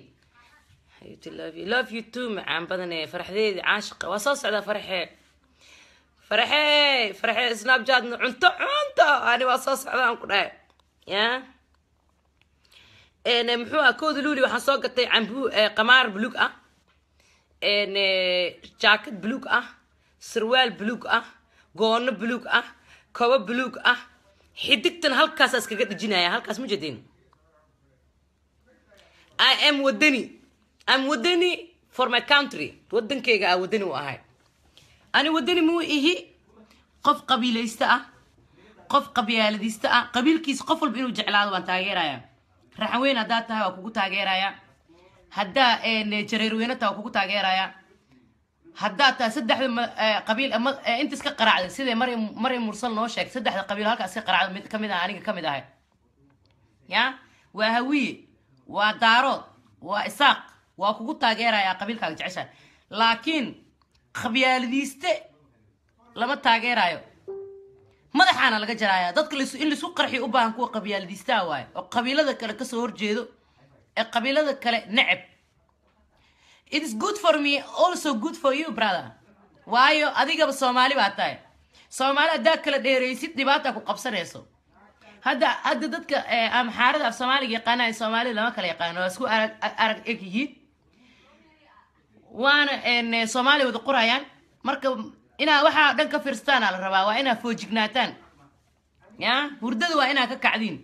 love you too macaan badane faraxdeedi caashiqa waa soo socdaa faraxee farxe faraxee snapchatna cunto cunto ani waa soo socda aan ku dhahay ya muxuu ah kowda luuli waxaan soo gatay cambu qamaar buluug ah Eh, jaakad buluug ah sarwaal buluug ah goono buluug ah kobo buluug ah xidigtan halkaas iskaga dhijinaya halkaas ma jedin i am wadani im wadani for my country wadankeyga a wadani u ahay ani wadani muu ihi qof qabiilaysta ah qof qabyaaladiista ah qabiilkiisa qof walba inuu jeclaado waan taageeraya raxanweyn haddaad tahay waa kugu taageeraya haddaa eh, jareerweyne taa kugu taageeraya haddaa taa saddexda eh, qabiil eh, inta iska qaraacda siday mari mursal noo sheeg saddexda qabiil halkaa iska qaracda kamid ah aniga kamid ahay ya waa hawiye waa daarood waa isaaq waa kugu taageeraya qabiilkaaga jeceshaha laakiin qabyaaladiiste lama taageerayo madaxaana laga jaraya dadka in laisu qarxiy u baahan kuwa qabyaaladiistaa ah waayo oo qabiilada kale kasoo horjeedo ee qabiilada kale neceb its good for me also good for you brother waayo adigaba soomaali baa tahay soomaali haddaad kala dheeraysid dhibaata ku qabsanayso hadda hadda dadka amxaarada af soomaaliga yaqaana soomaalida lama kala yaqaano waa isku arag eg yihiin waana soomaaliya wada qurayaan marka inaa waxaa dhan ka fiirsataan la rabaa waa inaa foojignaataan ya hurdada waa inaa ka kacdiin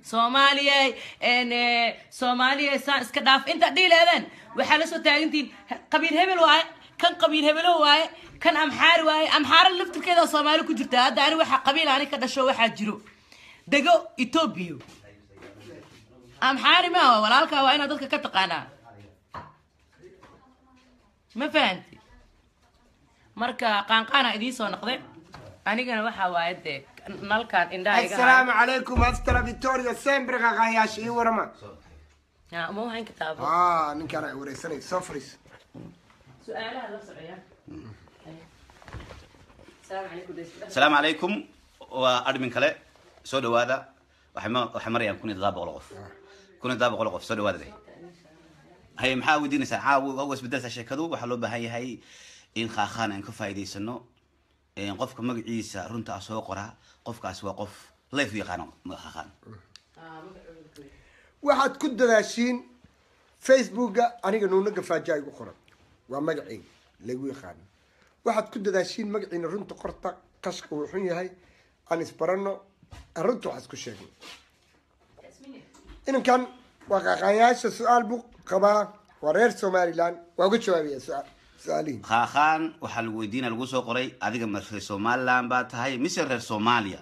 Eh, soomaaliya soomaaliya iska dhaaf intaad dhihi lehdeen waxaa la soo taagantihiin qabiil hebel waaye kan qabiil hebelo waaye kan amxaari waaye amxaara laftirkeeda soomaali ku jirta hadda ani waxaa qabiil ani ka dhasho waxaa jiro dego etoobiya amxaari maaha walaalka waa inaa dadka ka taqaanaa ma fahanti marka qaanqaana idiin soo noqde anigana waxaa waaye dee nalkaan indhaha iga assalaamu calaykum astara victoria sembri qaqaayaasha ii warama ma waxaan kitaabo ninkaan ay wareysanay soo fariis su-aalaha la socoya asalaamu calaykum waa admin kale soo dhawaada waxay marayaan kun iyo todoba boqol qof kun iyo todoba boqol qof soo dhawaada leh hay maxaa weydiinaysaa caawa waa isbedelta sheekadu waxaa loo baahan yahay in khaakhaan aan ka faa'iidaysano qofka magaciisa runta a soo qoraa qofkaas waa qof leef yaqaano magaqaan waxaad ku dadaashiin facebooka aniga nuuna gafaaja igu qoran waa magaciina lagu yaqaano waxaad ku dadaashiin magaciina runta qorta qashka wuu xun yahay aan isbarano runta waxaa isku sheegno inankan waa waaqaqayaasha su-aal buu qabaa waa reer somaliland waa uga jawaabaya su-aal khaakhaan waxaa lagu weydiina lagu soo qoray adiga ma reer somalilan baa tahay mise reer soomaaliya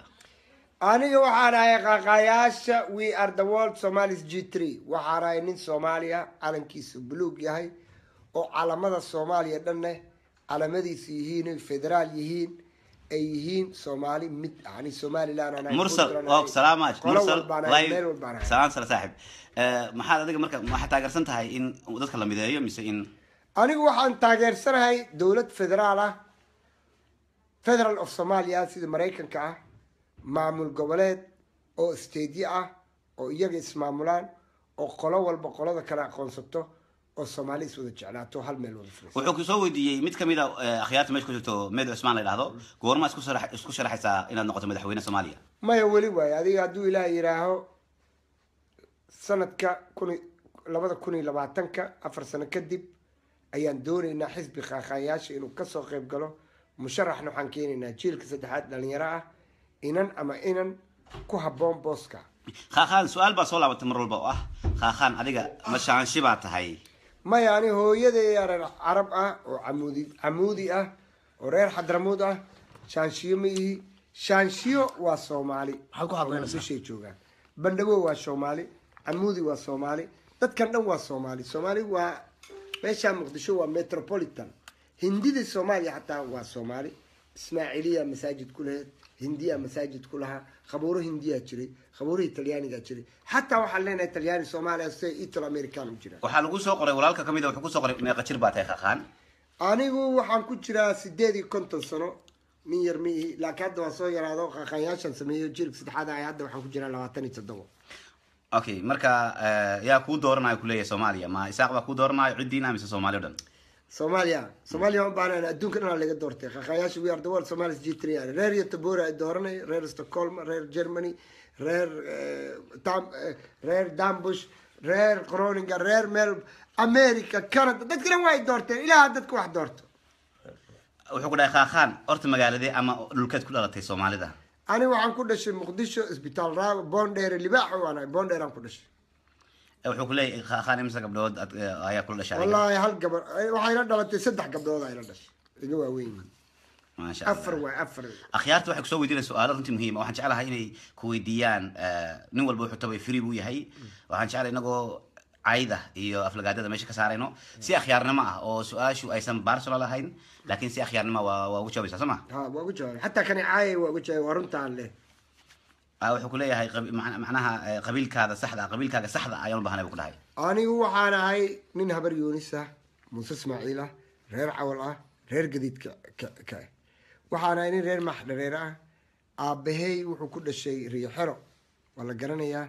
aniga waxaan ahay qaaqaayaasha we are the world somalis g three waxaan ahay nin soomaaliya calankiisu buluug yahay oo calamada soomaaliya dhan leh calamadiisu yihiin federaal yihiin ay yihiin soomaali mid yani somalilanmursalmeel walbaan eh, maxaad adiga marka waxaa taageersan tahay in dadka la mideeyo mise in anigu waxaan taageersanahay dowlad federaal ah federal of somaliya sida maraykanka ah maamul goboleed oo stedye ah oo iyaga ismaamulaan oo qolo walba qolada kale aqoonsato oo soomaali is wada jeclaato hal meel wada wuxuu kusoo weydiiyey mid kamid a ah, eh, akhyaarta mesha ku jirto meed cusmaan la idhahdo goormaa isku sharaxaysaa inaad noqoto madaxweyne soomaaliya maya weli waayo adiga hadduu ilaah yidhaaho sanadka kun labada kun iyo labaatanka afar sano kadib ayaan doonaynaa xisbi khaakhayaasha inuu kasoo qayb galo musharaxna waxaan keenaynaa jiilka saddexaad dhalinyaro ah inan ama inan ku haboon booska khaakhaan su-aal baa soo laabatay mar walba oo ah khaakhaan adiga ma mashaanshi baa tahay maya ani hooyadeeyaa reer carab ah oo camuudi camuudi ah oo reer xadramuud ah shaanshiyo ma yihi shaanshiyo waa soomaali muqdishay joogaan bandhawo waa soomaali camuudi waa soomaali dadkan dhan waa soomaali soomaali waa meeshaa muqdisho waa metropolitan hindida soomaaliya xataa waa soomaali ismaaciiliya masaajid ku laheyd hindiya masaajid ku lahaa khabuuro hindiyaa jiray khabuurihii talyaanigaa jiray xataa waxaan leenahay talyaani soomaaliya se italo american u waxaa lagu soo qoray walaalka ka ah wuxuu kusoo qoray meeqa jir baa tahay anigu waxaan ku jiraa sideed iyo konton sano min yar miihi laakiin hadda waa soo yaraado khaqaanyaashaan sameeyo jirg saddexaad ay hadda waxaan ku jiraa labaatan iyo toddobo okay marka eh, yaa kuu dooranayo kuleeyahay soomaaliya ma isaaq baa kuu dooranayo cidiina mise soomaaliya o dhan soomaaliya soomaaliya ma baanaan adduunka dhan laga doortay khakhayaasha we are the world somalis g three are reer yotobora ay dooranay reer stockholm reer germany reer eh, eh, reer dambush reer croninga reer meel america canada dadka dhan waa ay doorteen ilaaha dadka wax doorto wuxuu ku dhahay khakhaan horta magaaladee ama dhulkeed ku dhalatay soomaalida aniga waxaan ku dhashay muqdisho isbitaal raal boondheere libaax waan boondheer aan ku dhashay eh, wuxuu ku leeyahay khaan imsa gabdhood eh, ayaa kula dhashay wallaahi hal gabar eh, waxayna dhalatay saddex gabdhood ayna dhashay iga waaweyn maasha afar waa afar akhyaarta waxay kusoo weydiinaya su-aalo runtii muhiim ah. waxaan jeclahay inay ku weydiiyaan nin walba wuxuu tabay free buu yahay mm. waxaan jeclay inagoo cayda iyo aflagaadada meesha ka saarayno si akhyaarnimo ah oo su-aashu aysan baarsolo lahayn laakiin si akhyaarnimo waa ugu jawaabaysaa soo ah, ah, wuxuu kuleeyahay macnaha eh, qabiilkaada saxda qabiilkaaga saxda ayaan u baahnay ku dhahay anigu waxaan ahay nin habar yuunis ah muuse ismaaciil ah reer cawal ah reer gadiidka ka waxaan ahay nin reer maxdhareer ah aabbahay wuxuu ku dhashay riyo xero waa la garanayaa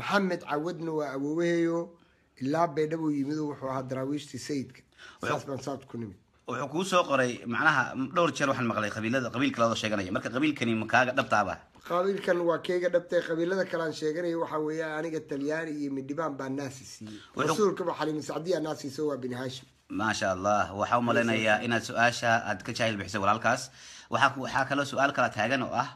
maxamed cawadna waa awoowaheeyo ilaa baydhabo yimid wuxuu ahaa daraawiishtii sayidka saas ku nimid wuxuu kuu soo qoray macnaha dhowr jeer waxaan maqlay qabiilada qabiil kale sheeganaya marka qabiilkani kaaga dhabtaaba qabiilkan waa keyga dhabtay qabiilada kalean sheeganaya waxaa weeye aniga talyaani iyo midhibaan baa naasi siiyey rasuulkaba xaliimi sacdiya naasi soo waa bini haashim maasha allah waxaa u malaynayaa inaad su-aasha aad ka jaahil bixisay walaalkaas waxaa kaloo su-aal kala taagan oo ah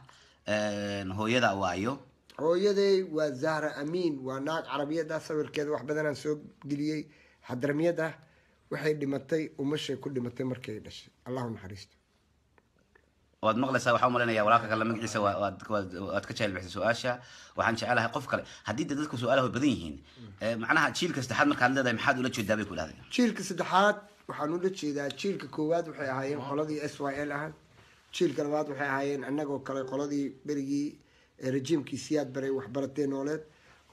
hooyada waayo hooyaday waa zahra amiin waa naag carabiyad ah sawirkeeda wax badanaan soo geliyey xadramiyad ah, waxay dhimatay umashay ku dhimatay markay dhashay allahu naxariisto waad maqlaysaa waxaan umalaynaya walaalka kale magaciisa waad ka jahil bixisay su-aasha waxaan jecelahay qof kale haddii de dadku su-aalaha badan yihiin eh, macnaha jiilka saddexaad markaad leedahay maxaad ula jeedaa bay ku idhahdeen jiilka saddexaad waxaan ula jeedaa jiilka koowaad waxay ahaayeen qoladii s y l ahan jiilka labaad waxay ahaayeen annagoo kale qoladii berigii ee rejiimkiisii siyaad baray waxbaratee nooleed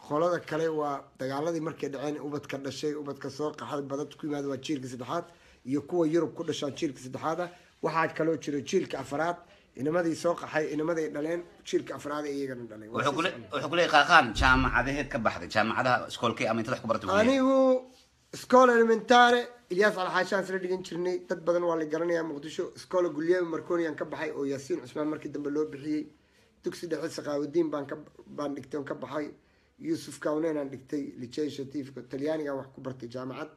qolada kale waa dagaaladii markay dhaceen ubadka dhashay ubadka soo qaxay badad ku yimaada waa jiilka saddexaad iyo kuwa yurub ku dhashaan jiilka saddexaad ah waxaa kaloo jiro jiilka afaraad inamadii soo qaxay inamaday dhaleen jiilka afraad iyagana dhaleen wuxuu kuleeyay qaaqaan jaamacadaheed ka baxday jaamacadaha iskoolkay ama intaad wax ku elementare ilyaas alxaashaan isla dhigan jirnay dad badan waa la garanayaa muqdisho iskoola gulyaabi marconi aan ka baxay oo yaasiin cusmaan markii dambe loo bixiyey dugsi dhexe sakaawidiin baan baan dhigtay oon ka baxay yuusuf kawnenaan dhigtay lijeisha tvco talyaanigaan wax ku bartay jaamacad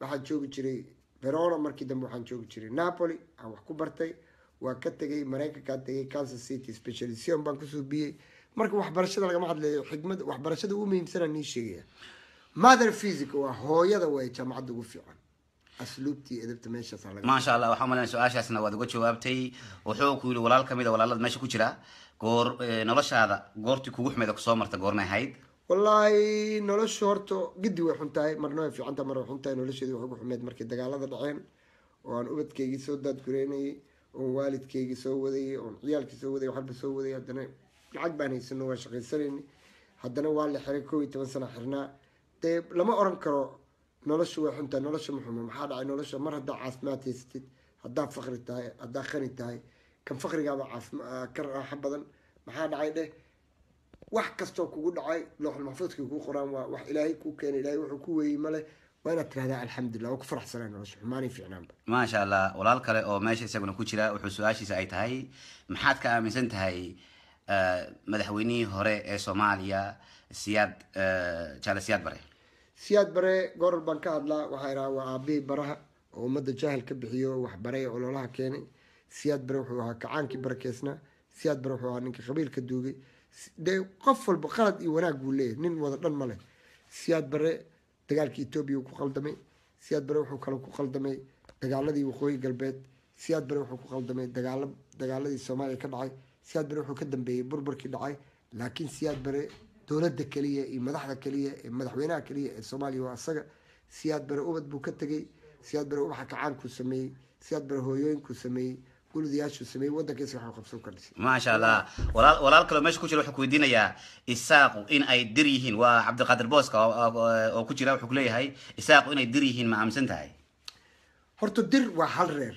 waxaan joogi jiray verona markii dambe waxaan joogi jiray napoli aan wax ku bartay waa ka tegay mareykankaan tegay kansas city specialition baan kusoo biyey marka waxbarashada lagama hadlayo xigmada waxbarashada ugu muhiimsanaa nii sheegaya mother physica waa hooyada way jaamacadda ugu fiican maasha allah waxaa umalaynaa su-aashaasna waad uga jawaabtay wuxuu ku yidhi walaal ka mid a ah walaalada meesha ku jira goor eh, noloshaada goortii kugu xumeeda kusoo marta goormay ahayd wallaahi noloshu horto gidi way xuntahay marna way fiicanta mar way xuntahay nolosheedi wax ugu xumeed markay dagaalada dhaceen oo aan ubadkaygii soo daadgureynayay oon waalidkaygii soo wadayay oon ciyaalkii soo wadayay waxalba soo waday haddana lacag baan haysano waa shaqaysanayni haddana waa la xiray koo iyo toban sana xirnaa dee lama oran karo noloshu way xuntahay nolosha muxuma maxaa dhacay nolosha mar haddaa caafimaad haysatid haddaa fakri tahay haddaa qani tahay kan faqrigaaba ah, ka raaxo badan maxaa dhacay dheh wax kastoo kugu dhacay looxul maxfuudkii kuu qoraan waa wax ilaahay kuu keenay ilahay wuxuu ku weeyey male waa inaad tirahdaa alxamdulilah waa ku faraxsanaa nolosha xumaanay fiicnaanba maasha allah walaal kale oo meesha isaguna ku jira wuxuu su-aashiisa ay tahay maxaad ka aaminsan tahay eh, madaxweynihii hore ee soomaaliya siyaad eh, jaale siyaad bare siyaad bare goral baan ka hadlaa waxaa ihaha waa aabihii baraha oo ummadda jahal ka bixiyo waxbaray ololaha keenay siyaad bare wuxuu ahaa kacaankii barakeysnaa siyaad bare wuxuu ahaa ninkii qabiilka duugay de qof walba qalad iyo wanaag buu leeyahy nin wada dhan ma leh siyaad bare dagaalkii etoobiya uu ku qaldamay siyaad bare wuxuu kale ku qaldamay dagaaladii waqooyi galbeed siyaad bare wuxuu ku qaldamay dagaala dagaaladii soomaaliya ka dhacay siyaad bare wuxuu ka dambeeyey burburkii dhacay laakiin siyaad bare dowladda keliya iyo madaxda keliya ee madaxweynaha keliya ee soomaaliya waa isaga siyaad bare ubad buu ka tegey siyaad bare ubaxa kacaankuu sameeyey siyaad bare hooyooyinkuu sameeyey guldayaashu sameeyey wadankiisa wax qabso ka dhisay maasha allah walaal walaal kaloo meesha ku jira wuxuu ku weydiinayaa isaaqu in ay dir yihiin waa cabdiqaadir booska oo ku jira wuxuu ku leeyahay isaaqu inay dir yihiin ma aaminsan tahay horta dir waa hal reer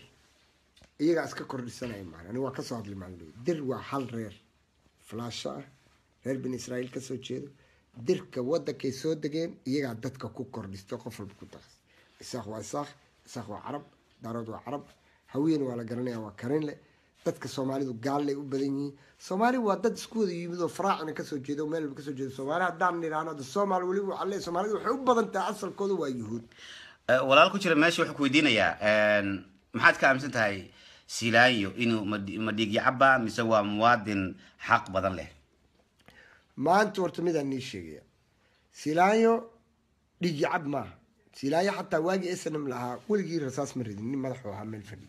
iyagaa iska kordhisanaya maana ani waa kasoo hadlay maalin dir waa hal reer flaasha ah reer bani israaiil kasoo jeedo dirka wadankay soo degeen iyagaa dadka ku kordhisto qof walba ku daas isaaq waa isaaq isaaq waa carab daarood waa carab haween waa la garanaya waa karin leh dadka soomaalidu gaallay u badan yihiin soomaali waa dad isku wada yimid oo faraacina kasoo jeedo meel kasoo jeedo soomaali haddaan niraano soomaal weliba waxaa le soomaalidu waxay u badan tahay asalkooda waa yuhuud eh, walaal ku jira meesha waxaan ku weydiinayaa maxaad ka aaminsan tahay silaanyo inuu ma mise waa muwaadin xaq badan leh maanta horta midaan nii sheegaya silaayo dhigicab maaha silaayo xataa waagii snm lahaa weligii rasaas ma ridin nin madaxu ahaa meel fadhi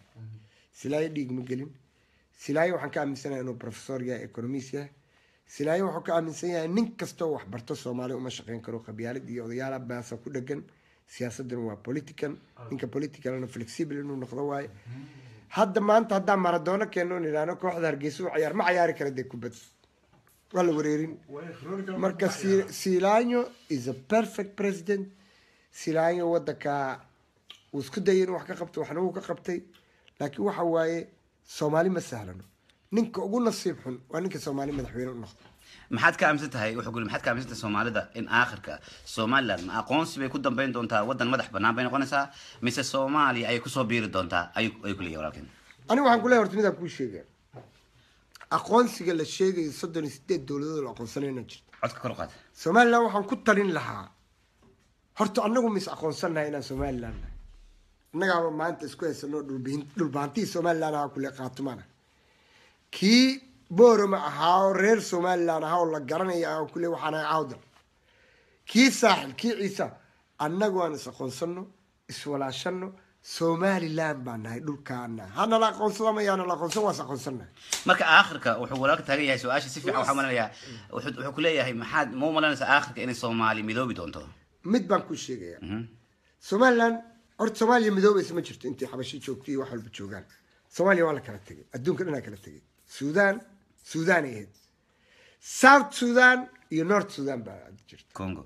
silaayo dhiig ma gelin silaayo waxaan ka aaminsanaha inuu professor yahay economis yahay silaayo wuxuu ka aaminsan yahay nin kastoo waxbarto soomaaliya uma shaqeyn karo qabyaalad iyo odayaala baasa ku dhegan siyaasaddan waa politican ninka politicalna flexible inuu noqdo waaye hadda maanta haddaan maradoono keeno in idhaahno kooxda hargeysa u cayaar ma cayaari kara dee kubad waa la wareerin marka silaanyo is a perfect president silaanyo wadanka uu isku dayay inu wax ka qabto waxna wuu ka qabtay laakiin waxa waaye soomaali ma sahlano ninka ugu nasiib xun waa ninka soomaali madaxweyne u noqdo maxaad ka aaminsan tahay wuxuu guri maxaad ka aaminsan tahay soomaalida in aakhirka somalilan ma aqoonsi bay ku dambeyn doontaa waddan madax bannaan bay noqonaysaa mise soomaaliya ayay kusoo biiri doontaa ayay ku leeyahay walaalkeen aniga waxaan ku leeyahay horta midaan kuu sheegaa aqoonsiga la sheegayo soddon iyo sideed dowladood la aqoonsanayna jirto codka kor u somalilan waxaan ku talin lahaa horta annagu mis aqoonsannahay inaan somalilan nahay annagaaba maanta isku haysanoo dhulbaantii somalilan ahaa kule qaatumaan ah kii boorama ahaa oo reer somalilan ahaa oo la garanaya ah kule waxaanahay cawdal kii saaxil kii ciisa annagu aan is aqoonsano iswalaashano somalilan baa nahay dhulkaana hanala aqoonsadamayana la aqoonsan waas aqoonsanaha marka aakhirka wuxuu walaalka taagan yahay su-aasha si fiican waxaan malanayaa wuxuu ku maxaad ma umalanaysa aakhirka inay soomaali midoobi doonto mid baan ku sheegaya mhm. somalilan horta soomaaliya midoobaysa ma jirto intii xabashi joogto iyo wax walba joogaan soomaaliya waa la kala tegay adduunka dhanaa kala tegay sudan sudan ay ahayd south sudan iyo north sudan baa jirta congo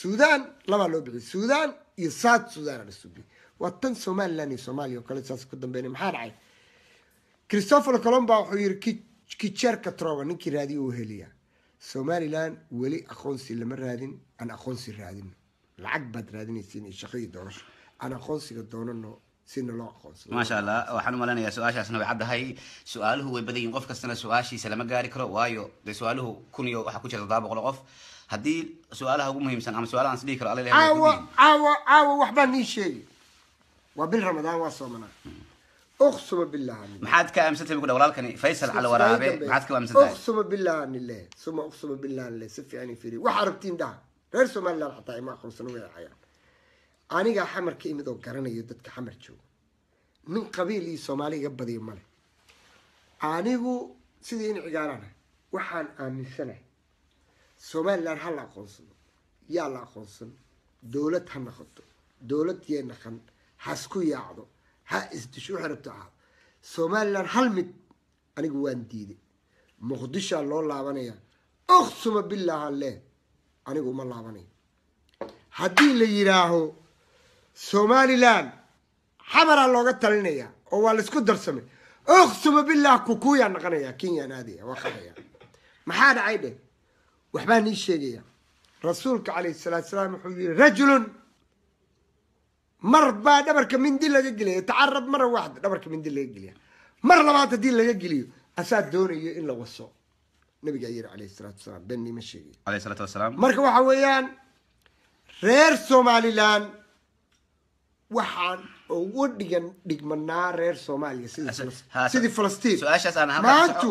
sudan labaa loo bixiyay sudan iyo south sudan aa la soo waa tan somalilan iyo soomaliya o kale saas ka dambeynay maxaa dhacay christopher colomba wuxuu yihi kijerka trova ninkii raadiyo u heliya somalilan weli aqoonsi lama raadin aan aqoonsi raadin lacag baad raadinaysiin iyo shaqo iyo doorasho aan aqoonsiga doonano maasha allah waxaan umalaynaya su-aashaasna way caddahay su-aaluhu way badan yihin qof kastana su-aashiisa lama gaari karo waayo dee su-aaluhu kun iyo waxaa ku jira todoba boqol qof haddii su-aalaha ugu muhiimsan ama su-aalaha aan isdhihi karo caawa caawa wax baan nii sheegi waa bil ramadaan waa soomanaa uqsuma billahi maxaad ka aaminsantahay bugu walaalkani faysal cali waraabe maxaad ka aaminsantahay uqsuma billahi suma uqsuma billahi si fiican fiiri waxa rabtiin dhaha reer somaliland xataa ima aqoonsan way cayaan anigaa xamar ka imid oo garanayo dadka xamar jooga nin qabiil iyo soomaali iga male anigu sidii in cigaarana waxaan aaminsanahay somaliland ha la aqoonsano yaa la aqoonsan dowlad ha noqoto dowlad yee naqan hasku yaacdo ha isdisho wuxuu rabto ahaado somalilan hal mid anigu waan diiday muqdishaa loo laabanaya oksuma bilaahan leh anigu uma laabanayo haddii la yidhaaho somalilan xabaraa looga talinayaa oo waa laisku darsamay oksuma bilah kukuyaa naqanaya kenyan aadaya waa qaraya maxaa dhacay dheh waxbaa nii sheegaya rasuulka calayh salaatu salaam wuxuu yidhi rajulun mar baa dhabarka mindi laga geliya tacarab mara waaxda dhabarka mindi laga geliya mar labaad haddii laga geliyo asaa doonayo in la waso nabigaa yiri alayh salaatu wasalaam benniima sheegay aleyh salaatu wasalaam marka waxa weeyaan reer somalilan waxaan ugu dhigan dhigmanaa reer soomaaliya sidii falastiin maantu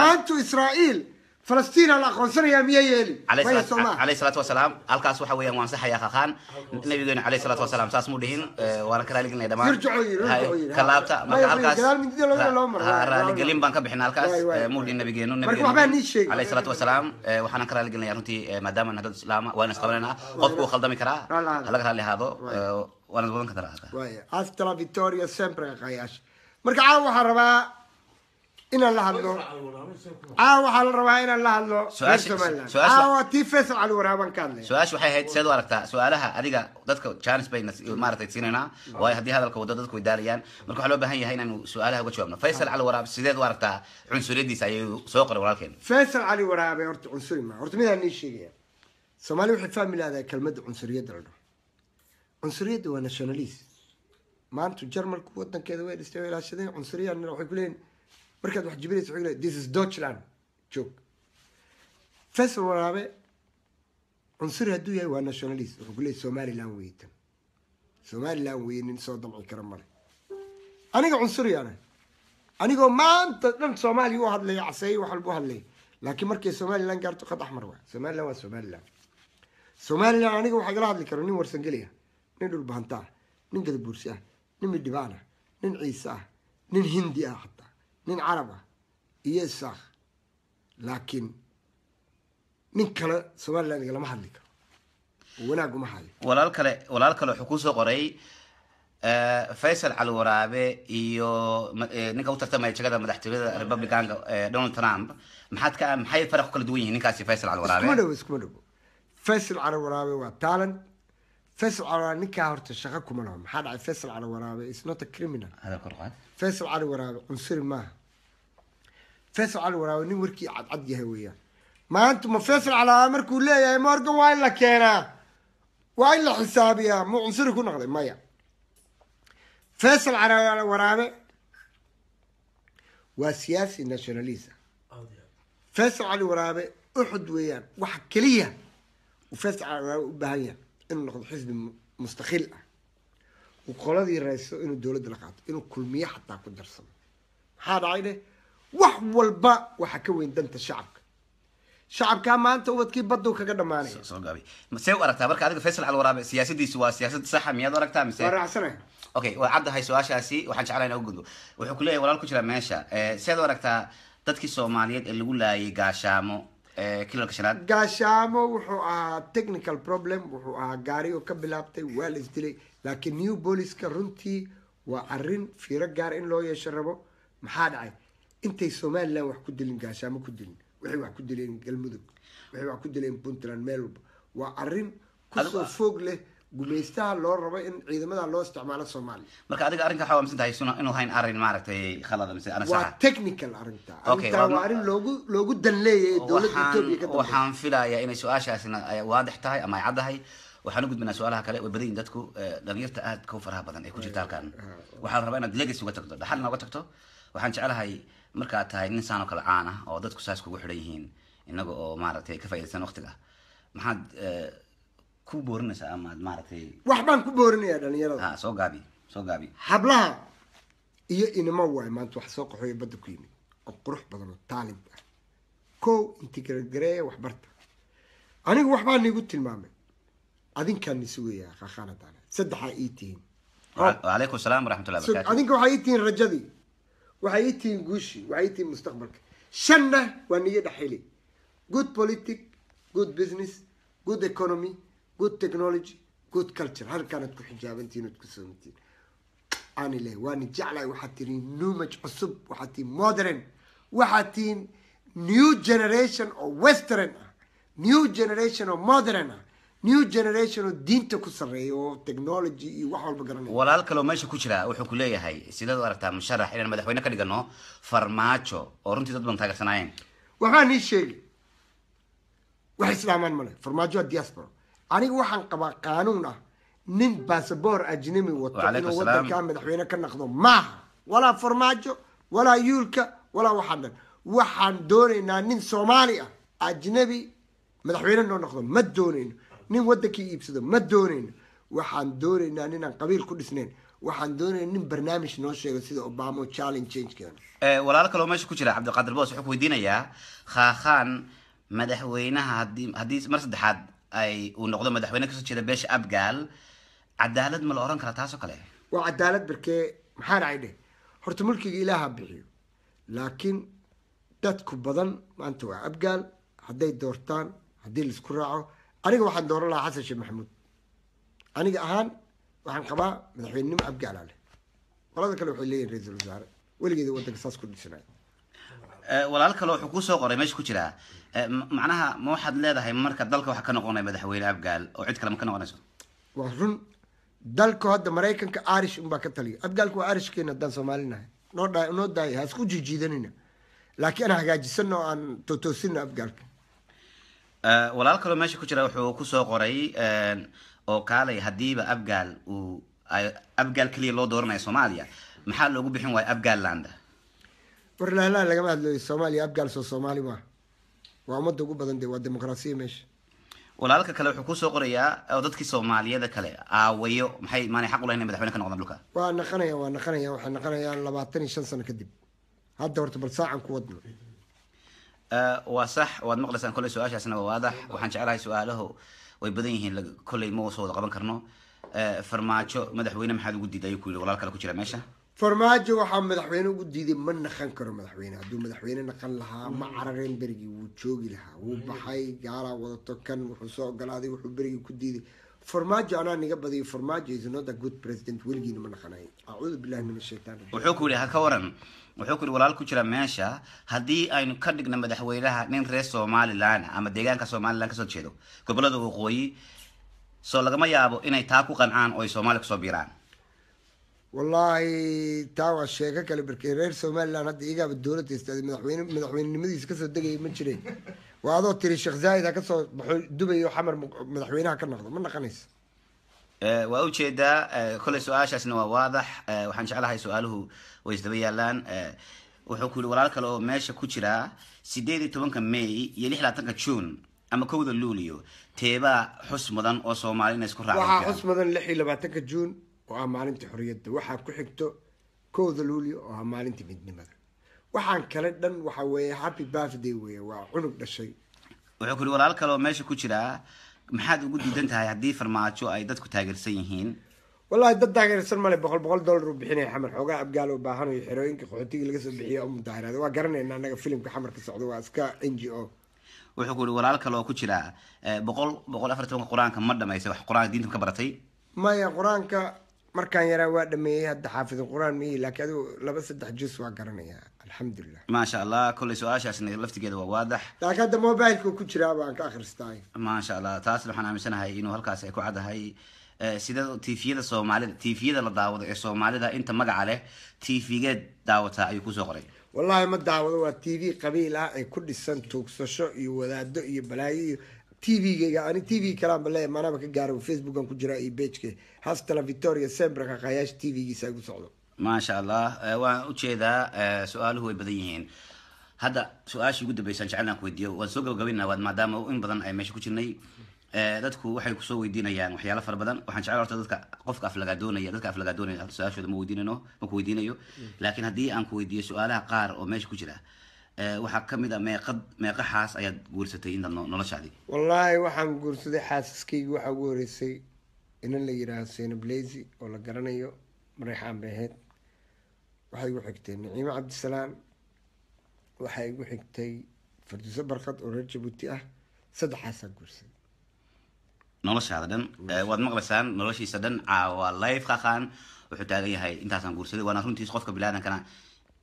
maantu israa'iil فلسطين على قنصر يا ميايلي عليه الصلاة والسلام الكاس وحوي يا مانسح يا خان النبي عليه الصلاة والسلام ساس مدهين آه، وانا كلا لقنا دمان يرجعوا يرجعوا كلابتا ما الكاس را لقلين بانك بحنا الكاس مولين النبي نبينا عليه الصلاة والسلام آه، وحنا كلا لقنا يا رنتي آه، ما دام نهدد سلام وانا سقبلنا قفكو خلدمي كرا هلا هلقنا لي هذا وانا زبون كتر هذا أسترا فيتوريا سيمبر يا قياش مركعة وحربا inaan la hadlo caa waxaa la rabaa inaan la hadlo reer somaliland caawa tii faysal cali waraaban ka hadlaya su-aasha waxay ahayd seed u aragtaa su-aalaha adiga dadka challenge bayna maaragtay siinaynaa waayo haddii hadalka wado dadku way daalayaan marka waxaa loo baahan yahay inaanu su-aalaha uga jawaabno faysal cali waraabe sideed u aragtaa cunsuriyadiisa ayuu soo qoray walaalkeena faysal cali waraabe horta cunsuri maa horta midaan nii sheegaya soomaali waxay fahmi lahdaa kelmadda cunsuriyadda la dhaho cunsuriyadda waa nationalist maanta jarmalku wadankeeda way dhistay way ilaashadeen cunsuriyadna waxay ku leeyihin markaad wax jibinaysa waxay this is deutschland joog faisal waraabe cunsuri hadduu yahay waa nationalist wuxuu ku leeyay somaliland weeye tan somaliland weeye nin soo damci kara male aniga cunsuri ana anigoo maanta dhan soomaaliya u hadlaya caseeye wax walba u hadlaya laakiin markay somaliland gaarto khad axmar waa somaliland waa somaliland somaliland aniga waxaa igala hadli karo nin warsangeli ah nin dhulbahantaa nin gadabuursi ah nin midhibaan ah nin ciise ah nin hindi ah nin carab ah iyo isaaq laakiin nin kale somalilan igalama hadli karo wanaag uma hayo walaal kale walaal kale wuxuu kusoo qoray eh, faysal cali waraabe iyo eh, ninka u tartamaya jegada madaxtooyada republicanka eh, donald trump maxaad ka maxay faraq ku kala duwan yihiin ninkaasi faysal cali waraabe iskuma iskuma dhawo faysal cali waraabe waa talent faysal cali waraabe ninkaa horta shaqo kuma laho maxaa dhacay faysal cali waraabe is not a criminal faysal cali waraabe cunsuri maaha faisal cali waraawe nin warkii cadcad yahay weeyaan maanta ma faisal calaawe markuu leeyahay morgan waa in la keenaa waa in la xisaabiyaa muu cunsuri ku noqday maya faisal calaawe waraabe waa siyaasi nationalista faisal cali waraabe uxud weeyaan wax keliya uu faisal cali waraabe u baahan yahay inuu noqdo xisbi mustaqiil ah uu qoladii rayso inuu dowladda la qaato inuu kulmiye xataa ku darsamo maxaa dhacay dheh wax walba waxaa ka weyn danta shacabka shacabkaa maanta ubadkii baduu kaga dhamaanaya see u aragtaa marka adiga faysal alwaraabe siyaasadiisu waa siyaasad saxa ah, miyaad aragtaa mise waa eh. okay waa caddahay su-aashaasi waxaan jeclaha in u gudbo wuxuu ku leeyahy walaal ku jira meesha eh, siaad u aragtaa dadkii soomaaliyeed ee lagu laayay gaashaamo eh, kilalka shanaad gaashaamo wuxuu ahaa technical problem wuxuu ahaa gaarigo ka bilaabtay waa la isdilay laakiin new boliska runtii waa arin fiiro gaar in loo yeesho rabo maxaa dhacay intay somalilan wax ku dilin gaashaamo ku dilin waxay wax ku dileen galmudug waxay wax ku dileen puntland meel walba waa arin kusoo foog leh gumaystaha loo rabo in ciidamada loo isticmaalo soomaaliya marka adiga arrinka waxaa wamsan tahay inuu hayn arrin maaragtay khalada mise ana waa technical arrinta arrintaa waa arrin loogu loogu dan dowladda etoobiya ka waxaan filayaa inay su-aashaasina waadix tahay ama ay caddahay waxaan u gudbinaa su-aalaha kale oo badanyihin dadku eh, dhalinyarta aadka u faraha badan ee ku jirta halkan ah, ah, ah. waxaan rabaa inaad legacy uga tagto dhaxal inooga tagto waxaan jeclahay markaad tahay nin saan oo kale caan ah oo dadku saas kugu xidhan yihiin inaga oo maaratay ka faaidaystaan waqtiga maxaad eh, ku boorinaysaa amaad maaratay wax baan ku boorinayaa dhalinyarada ah, soo gaabi soo gaabi hablaha iyo inimo waay maanta wax soo qaxooya badda ku yimid oo qurux badan oo taalib ah kow intigaragareeya waxbarta anigu waxbaa niigu tilmaamay adinkaa nisugayaa kakhaanadaana saddexaa ii tihiin alaykum salaam waraxmatullah barakatu adinka waxaa ii tihiin rajadii waxay i tihiin waxay i mustaqbalka shanna waa niyo dhexili good politic good business good economy good technology good culture halkaanaad ku xijaabantihin oad ku soomatiin aan ilaahay waani jeclahay waxaad tihiin numaj cusub waxaad tihiin modern waxaad tihiin new generation oo western ah new generation oo modern ah new generation oo diinta ku sareeya oo technology iyo wax walba garanaya walaal kale meesha ku jira wuxuu ku leeyahay sidaad u aragtaa musharax inaan madaxweyne ka dhigano farmaajo oo runtii dad badan taageersanaayeen waxbaa ii sheegi wax islaamaan male farmaajo waa diaspora aniga waxaan qabaa qaanuun ah nin basaboor ajnabi ah, wato inuu wadankaa madaxweyne ka naqdo maaha walaa farmaajo walaa yuulka walaa waxaan dhan waxaan doonaynaa nin soomaali ah ajnabi ah madaxweyne noo noqdo ma doonayno nin wadankii iibsado ma doonayno waxaan doonaynaa ninaan qabiil ku dhisnayn waxaan doonaya nin barnaamij noo sheego sida obamo challenge changekeen eh, walaalo kaleo meesha ku jira cabdiqaadir boos wuxuu ku weydiinayaa khaakhaan madaxweynaha haddii haddii mar saddexaad ay uu noqdo madaxweyne kasoo jeeda beesha abgaal cadaalad ma la oran karaa taasoo kale waa cadaalad barkee maxaa dhacay dheh horta mulkiga ilaaha bixiyo laakiin dadku badan maanta waa abgaal hadday doortaan haddii laisku raaco aniga waxaan dooran lahaa xasan sheekh maxamuud aniga ahaan waxaan qabaa madaxweynenimo abgaalaleh qolada kale waxay leeyihin ra-iisul wasaare weligeeda wadanka saas ku dhisnay eh, walaal kale wuxuu kuusoo qoray meesha ku jiraa eh, macnaha ma waxaad leedahay marka dalka waxaa ka noqonaya madaxweyne abgaal oo cid kale ma ka noqonayso waa run dalka hadda maraykanka arish unbaa ka taliya abgaalku waa arishkeena haddaan soomaalinahay noo dha noo daaya ha isku jijiidanina laakiin aan hagaajisanno oo aan tootoosino abgaalka Eh, walaal kaloo meesha ku jira wuxuu kusoo qoray eh, oo kaalay hadiiba abgaal uu abgaal keliya loo dooranaya soomaaliya maxaa loogu bixin waayo abgaaland warlahlaa lagama hadlayo soomaaliya abgaal soo soomaali waa waa ummadda ugu badan de waa dimuqraasiya meesha walaalka kale wuxuu kusoo qorayaa eh, dadkii soomaaliyada kale aawayo maxay maana xaq u lahayn madaxweyne ka noqdaan dhulka waa naqanaya waa naqanaya waxay naqanayaan labaatan iyo shan sano kadib hadda horta bal saacan ku wadna Eh, waa sax waad maqlaysaan kolley su-aashaasna waa waadax waxaan jeclahay su-aalaho way badan yihiin kolley ma soo wada qaban karno eh, farmaajo madaxweyne maxaad ugu diiday ayuu ku yidhi walaal kale ku jira meesha farmaajo waxaa madaxweyne ugu diiday ma naqan karo madaxweyne hadduu madaxweyne naqan lahaa ma mm. carareen berigii wuu joogi lahaa wuu mm. baxay gaalaa wadato kan wuxuu soo ogolaaday wuxuu berigii ku diiday farmaajo anaa niga badiyo farmaajo is not a good president weligiina ma naqanayn acuudu billahi min ashaytaan wuxuu ku yidhi ha ka waran wuxuu ku yidhi walaal ku jira meesha haddii aynu ka dhigno madaxweynaha nin reer somalilan ama deegaanka somalilan kasoo jeedo gobolada waqooyi soo lagama yaabo inay taa ku qancaan oo ay soomaaliya kusoo biiraan wallaahi taa waa sheeko kale barke reer somalilan hadda igaaba dowladda istaaday madaxweyne madaxweynenimadiisa kasoo degaya ma jireen waa adoo tiri sheekh zaahid ha kasoo baxo dubay oo xamar madaxweynaha ka noqdo ma naqanaysa Eh, waa ujeedaa eh, kolley su-aashaasna waa waadax eh, waxaan jeclahay su-aaluhu way isdaba yaalaan wuxuu ku yihi walaal kale oo meesha ku jiraa sideed iyo tobanka may iyo lix labaatanka june ama kowda luuliyo teebaa xus mudan oo soomaali ina isku raacaan xus mudan lix iyo labaatanka juun oo ah maalinta xorriyadda waxaa ku xigto kowda luuliyo oo ah maalinta midnimada waxaan kale dhan waxa weeye happy birthday weeye waa cunug dhashay wuxuu ku yihi walaal kale oo meesha ku jiraa maxaad ugu diidan tahay haddii farmaajo ay dadku taageersan yihiin wallahi dad taageersan male boqol boqol dollar uu bixinaya xamar xoogaa abgaal u baahanayo xerooyinka qaxootigii laga soo bixiya oo mudaahiraada waa garanayna annaga filimka xamar ka socda waa iska n g o wuxuu ku yihi walaal kaloo ku jira eh, boqol boqol afar tobanka qur-aanka ma dhamaysay wax qur-aanka diinta ka baratay maya qur-aanka markaan yaraa waa dhameeyey hadda xaafidul qur-aan miyi laakiin adigu laba saddex jus waa garanayaa alxamdulilah maasha allah kolley su-aashaasna laftigeeda waa waadax laakiin hadda ku jiraa baan ka akhristaay maasha allah taas waxaan aaminsanahay inuu halkaas ay ku caddahay eh, sida tifiyada soomaalida tifiyada la daawado ee soomaalida inta magaca leh tifigeed daawataa ayuu kusoo qoray wallaahi ma daawado waa t v qabiil ah ay ku dhisan tuugsasho iyo wadaado iyo balaayo iyo tvgayga ani tv kalaanba leeya maanaba ka gaara facebookan ku jiraa iyo bejke hastala victoria sembra kakayaash tvgiisa ay ku socdo maasha allah eh, waan ujeedaa eh, su-aaluhu way badan yihiin hadda su-aashii ugu dambeysaan jecelnaan ku weydiiyo waan soo gabagabeyna maadaama in badan ay meesha ku jirnay eh, dadku waxay kusoo weydiinayaan waxyaalo fara badan waxaan jecel horta dadka qofka aflagaa dadka aflagaa su-aashooda ma weydiinayno ma ku weydiinayo laakiin haddii aan ku weydiiyo su-aalaha qaar oo meesha ku jira waxaa ka mid a ah meeqad meeqa ayaad guursatay intaad noloshaadii wallaahi waxaan guursaday xaasaskayga waxaa ugu horeysay inan la yidhaaho seyna oo la garanayo mareyxaan bay ahayd waxaa igu xigtay naciimo cabdisalaam waxaa igu xigtay fardiso barkad oo reer jabuuti ah saddexaasaa guursaday noloshaada dhan waad maqlaysaan noloshiisa dhan ah, waa live kakan wuxuu taagan yahay intaasaan guursaday waana runtiis qofka bilaaadankana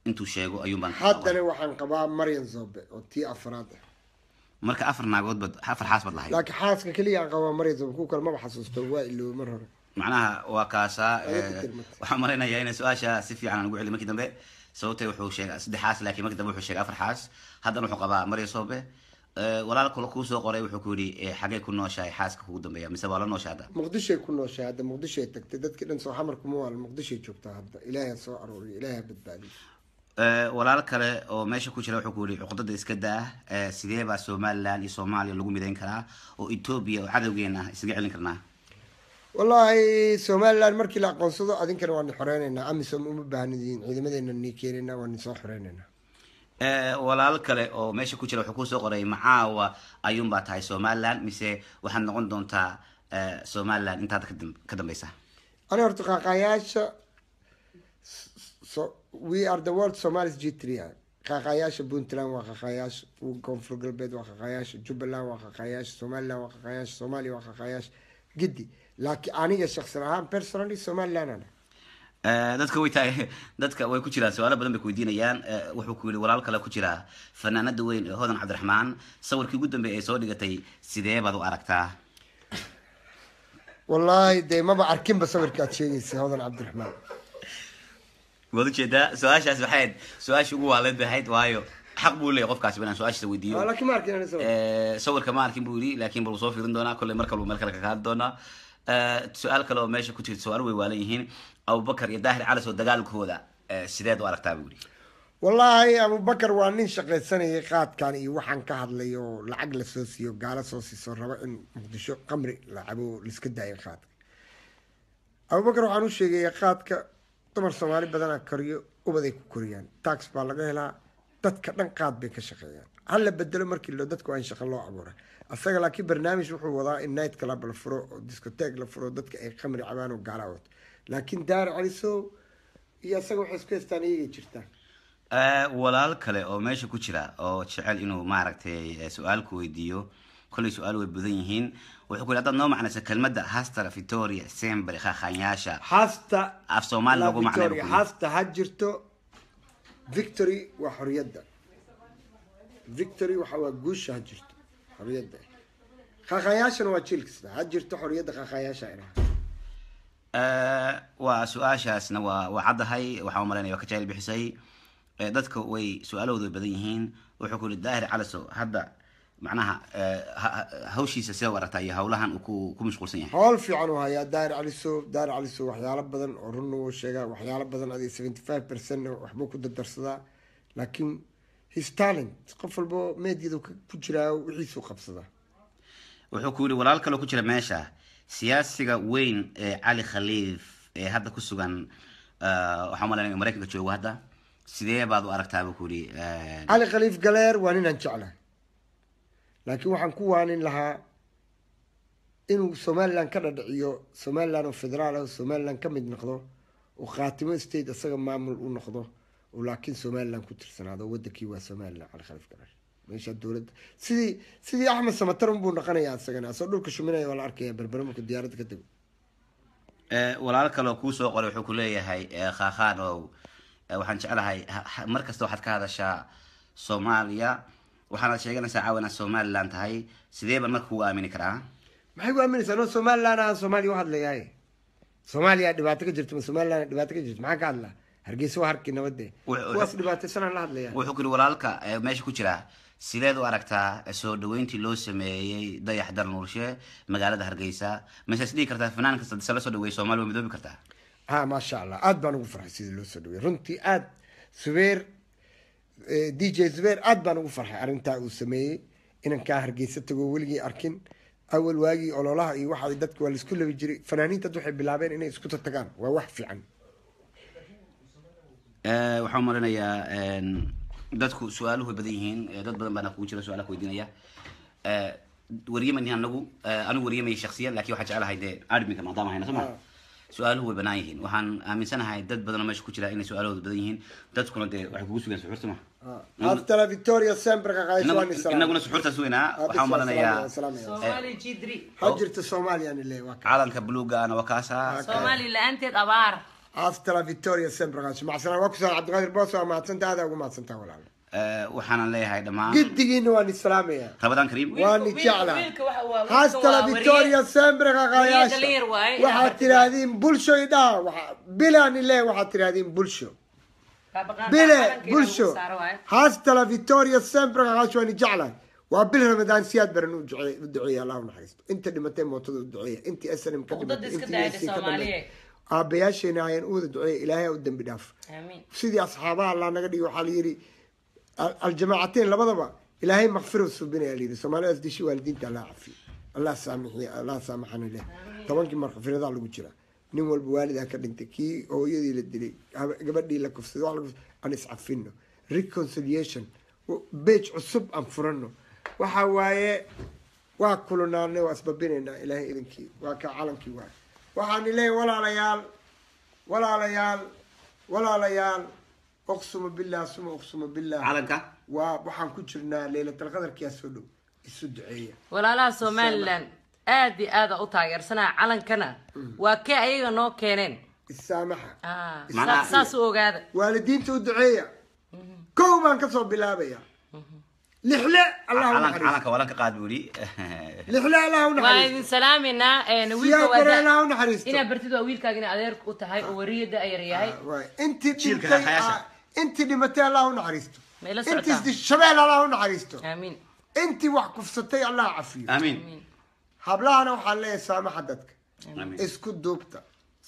intuu sheego ayuunbaan haddana waxaan qabaa maryan zobe oo tii afraad ah marka afar naagoodbad afar xaas bad lahay laakiin xaaska keliya aan qabaa maryan zobe ku kale maba xasuusto waa iloowe mar hore macnaha waa kaasaa waxaan malaynayaa inay su-aasha si fiican aan ugu celi marki dambe sababtay wuxuu sheega saddexaas lakin marki dambe wuxuu sheegay afar haddana wuxuu qabaa marya soobe walaal kale kuu soo qoray wuxuu ku yidhi eh, xagee ku nooshahay xaaska kugu dambeeya mise waa la noosha hadda muqdishay ku nooshay hadda muqdishay tagtay dadkii dhan soo xamar kuma waala muqdishay joogtaa hadda ilaahay soo arooriyo ilaahay badbaadiyo walaal kale oo meesha ku jira wuxuu ku yihi cuqdada iska daa sidee baa somalilan iyo soomaaliya lagu midayn karaa oo etoobiya oo cadowgeena isaga celin karnaa wallaahi somalilan markii la aqoonsado adinkana waana xoreynaynaa amisom uma baahnidiin ciidamadeena nii keenaynaa waan soo xoreynayna eh, walaalo kale oo meesha ku jira wuxuu kusoo qoray macaawa ayuunbaa tahay somalilan mise waxaad noqon doontaa eh, somalilan intaad ka dambaysa ani horta qaaqaayaasha we are the world somalis g qaaqaayaasha puntland waa qaaqaayaasha koonfur galbeed waa qaaqaayaasha jubbaland waa qaaqaayaasha somaliland waa qaaqaayaasha soomaaliya waa qaaqaayaasha giddi laakiin aniga shaksan ahaan personally somaliland eh, dadka way tahay dadka way ku jiraan su-aalo badan bay ku weydiinayaan eh, wuxuu ku yihi walaal kale ku jiraa fanaanada weyn ee hodan cabdiraxmaan sawirkii ugu dambeeyay ay soo dhigatay sidee baad u aragtaa wallaahi dee maba arkinba sawirka aad hodan cabdiraxmaan waad ujeedaa su-aashaas waxayd su-aasha ugu waaleed bay waayo xaq buu leeyahy qofkaasi inaan su-aashisa weydiiyo eh, sawirka ma arkin buu yidhi laakiin bal wuu soo fiirin doonaa kolley mar kale buu meel kale ka doonaa su-aal kale oo meesha ku jirta su-aal way waalan yihiin abubakar iyo daahir calas oo dagaalkooda sideed u aragtaa buu yidhi wallaahi abubakar waa nin shaqaysanayay qaadkan iyo waxaan ka hadlay oo lacag la soo siiyo gaalo soo siiso rabo in muqdisho qamri la cabo laiska daayo qaadka abubakar waxaan u sheegaya qaadka dumar soomaali badanaa koriyo ubaday ku koriyaan tax baa laga helaa dadka dhan qaad bay ka shaqeeyaan hala bedelo markii dadku aan shaqo loo abuuray asaga laakiin barnaamij wuxuu wadaa in night club la furo oo discoteeg la furo dadka ay khamri cabaan oo gaala wato laakiin daar calisow iyo asaga waxay isku haystaan iyagay jirtaan eh, walaal kale oo meesha ku jira oo jecel inuu maaragtay eh, su-aal ku weydiiyo kolley su-aal way badan yihiin wuxuu ku yidhi haddaad noo macnaysa kelmadda hastara victoria sembri khakhanyaasha hasta af soomaali lagu macnay ha jirto victory waa xorriyadda victory waxa waa guusha ha jirto xorriyadda khakhayaashana waa jiil kasta ha jirto xorriyadda khakhayaasha idhaha eh, waa su-aashaasna waa waa caddahay waxaa umalanaya waa ka jacayl bixisay eh, dadka way su-aalahooda badan yihiin wuxuu ku yihi daahir calaso hadda macnaha eh, hawshiisa sida u aragtaa iyo hawlahan uu ku mashquulsan yahay howl fiican uu hayaa daahir caliso daahir caliso waxyaalo badan oo runna uu sheegaa waxyaalo badan adiga seventy five percentna waxbuu ku dardarsadaa laakiin his talent qof walbo meediada ku jiraa wixiisuu qabsada wuxuu ku yidhi walaal kaloo ku jira meesha siyaasiga weyn ee cali khaliif ee hadda ku sugan eh, waxaa malanaya maraykanka joogo hadda sidee baad u aragtaa buu ku yidhi eh, cali khaliif galeer waa ninaan jecla laakiin waxaan ku waanin lahaa inuu somalilan ka dhadhiciyo somaliland oo federaal ah somaliland ka mid noqdo oo khaatimo state isaga maamul u noqdo laakiin somaliland ku tirsanaado wadankii waa somalilan calkhalif garar meesha dowlada sidii sidii axmed samatar unbuu dhaqanayaa isagana asoo dhulka shuminaya waa la arkaya berbera marku diyaaradda ka dego walaalo kaleo kuusoo qoray wuxuu kuleeyahay leeyahay waxaan jeclahay mar kasta waxaad ka hadashaa soomaaliya waxaanad sheeganaysaa inaad somaliland tahay sidee baan marka kugu aamini karaa maxay ku aaminaysaa no somalilan ah soomaaliya waxaad leeyahay soomaaliya dhibaato ka jirto ma somalilan dhibaato ka jirto maxaan ka hadlaa hargeysa walaalka meesha ku jira sideed u aragtaa soo dhaweyntii loo sameeyey dayax dar nuurshe magaalada hargeysa mase dhigi kartaa fanaanka sadise lasoo dhaweeyey waa midoobi kartaa ha maasha allah aada baan ugu farxay sidii loo soo dhaweeyey runtii aada subeer d j zubeer aada baan ugu farxay arrintaa uu sameeyey inankaa hargeysa tagoo weligii arkin awal waagii ololaha iyo waxa dadka waa laisku labi jiray fanaaniinta ad waxay bilaabeen inay isku tatagaan waa wax fiican Eh, waxaa umalinayaa ehm, dadku su-aaluhu badan yihiin eh, dad badan baana kugu jira su-aalaha weydiinaya eh, waryaman anagu anigu waryamay shaksiyan lakin waxaa jecelahay dee arminka maadaama hayna soma ah. su-aaluhu way banaan yihiin waxaan aaminsanahay dad badan oo meesha ku jira inay su-aalahooda badan yihiin dadkuna dee waxay kugu sugaan suxuurta maha ah. aftara victoria semberka qaadinaguna suxuurtaas weynaa waxaa umalanayaa ha jirta soomaaliya calanka bluugaana waa kaasa soomaali la-aanteed abaar astr victoria senbrach macsanaan waa ku sahan cabdiqaadir boso waa mahadsantaa adaa ugu mahadsantaa walaal waxaanan leeyahay dhamaan gidigiina waan islaamaya rabadaan kariim waan jecla hastala victoria sembrakayaasha waxaad tidhaahdeen bulsho idhaha bilaan ileh waxaad tidhaahdeen bulsho bile bulsho hastala victoria sembrakayaasha waan jecla waa bil ramadaan siyaad baran u duceeya naxariisto inta dhimatay mootada u intii snm ka dhimatay intii ka dhamatay aabayaasheena ayaan u wada duceeya ilaahay u dambi dhaaf sidii asxaabaha allaa naga dhigi waxaa layidhi aljamaacateyn labadaba ilaahay makfiro subinaya layidhi soomaalidaas dishi waalidiinta allah cafiy allah saamixiya allah saamaxana leh tobankii markhafiradaa lagu jiraa nin walba waalidaa ka dhintay kii hooyadii la dilay gabadhii la kufsaday wax lagu aan iscafino reconciliation beej cusub aan furano waxa waaye waa kulunaanay waa isbabinaynaa ilaahay idinkii waa kaa calankii waay waxaan ileeya walaalayaal walaalayaal walaalayaal uqsuma billah suma uqsuma billah calanka waa waxaan ku jirnaa leylatalqadarkiyaa soo dhow isu duceeya walaalaha somalilan aad iyo aada u taageersanaa calankana mm. waa kee ayaga noo keeneen isaamaxa ah, saas u ogaada waalidiinta u duceeya mhm. kow baan kasoo bilaabaya لحلة الله ونحرس أنا انت كقاد بولي لحلة الله ونحرس وإن سلامنا نويل كوالا الله ونحرس إنا برتدو أويل كاجنا أدير كوتهاي أوريد أيريهاي آه، أنت آه، أنت اللي متى الله ونحرس أنت الشباب الله ونحرس آمين أنت وحكفتي الله عافية آمين hablaana waxaa leeyahay saama xadadka isku duubta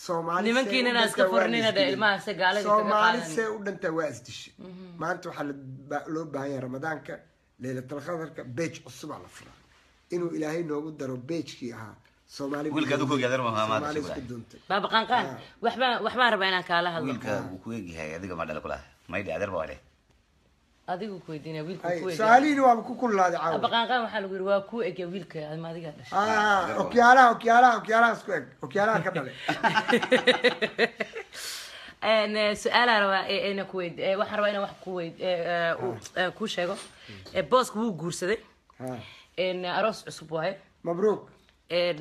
soomaalisee u dhantaa waa isdishay maanta waxaa loo baahan yahay ramadaanka ليلة القدر بيج الصبع الأفرا إنه إلهي نو قدر بيج فيها سومالي كل كدو كوي قدر ما هم ما تسوي بابا قان قان آه. وحبا وحبا ربعنا كالة هذا كل كدو كوي جها يا دكتور ما دل كلها ما يدي أدر بوا عليه أديكو كوي دينا ويل كوي سالي نو أبو كل هذا عاوز بابا قان قان محل غير واب كوي أجي ويل كه هذا ما دي قدر آه أوكيالا أوكيالا أوكيالا سكوي أوكيالا كتله Uh, su-aalaa rabaa ina kuweyd waxaan rabaa inaan wax kuweyd ah. kuu sheego booska wuu guursaday ah. uh, aroos cusub waaye mabruuq uh,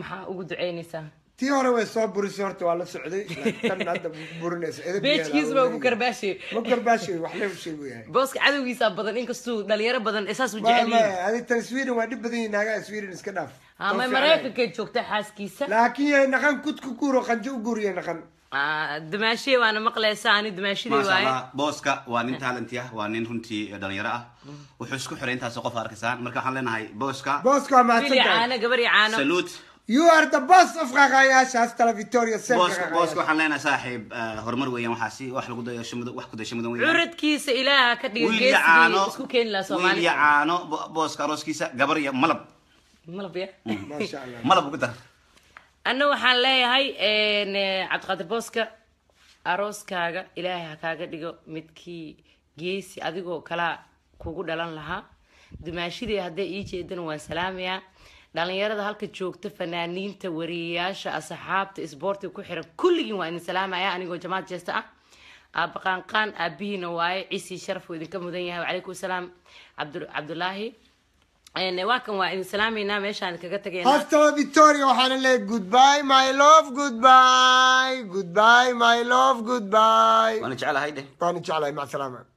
maxaa ugu duceynaysaa tii hore way soo burisay horta waa la socday tan hadda burinaysabeejkiisbaa ku karbaashay ma karbaashay wax la booska cadowgiisaa badan inkastuu dhalinyaro badan isaasu jecelyaadi tan sweden waa dhib badan yihin naagaa sweden iska dhaaf ah, may maraykankaad xaaskiisa laakiin yahay naqan kudku guuro qanjo u guuriya naqan Ah, damaashiya waana maqleysaani damaashidii waay booska waa nin talenti ah waa nin runtii dhalinyaro ah wuxuu isku xiray intaas qof arkaysaan marka waxaan leenahay booska booska waa mahadsantahay gabari caano saluud you are the boss of qaqayaashaas tala victoria booska waxaan leenahay saaxiib eh, horumar weeyaan waxaasi wax lagu dayo shimadu wax ku dayo shimadan weeyaan curadkiisa ilaaha ka dhiga geesigii isku keeni lahaa soomaaliya wiilya caano booska arooskiisa gabar iyo malab malab ya mm. malab ugu dar ana waxaan leeyahay eh, cabdiqaadir booska arooskaaga ilaahay ha kaaga dhigo midkii geesi adigoo kalaa kugu dhalan lahaa dumaashidii hadday ii jeedana waan salaamayaa dhallinyarada halka joogta fanaaniinta wariyayaasha asxaabta isboortiga ku xiran kulligiin waa idin salaamaya anigoo jamaad jeesta ah aabaqaanqaan aabihiina waaye ciisii sharaf uu idinka mudan yahay wacalaykum asalaam cabdulaahi Eh, waa kan waa idin salaamaynaa meeshaan kaga tagayna hasta victoria waxaana leey goodby my love goodby goodby my love goodby waana jeclahay dheh waana jeclahay mac salaama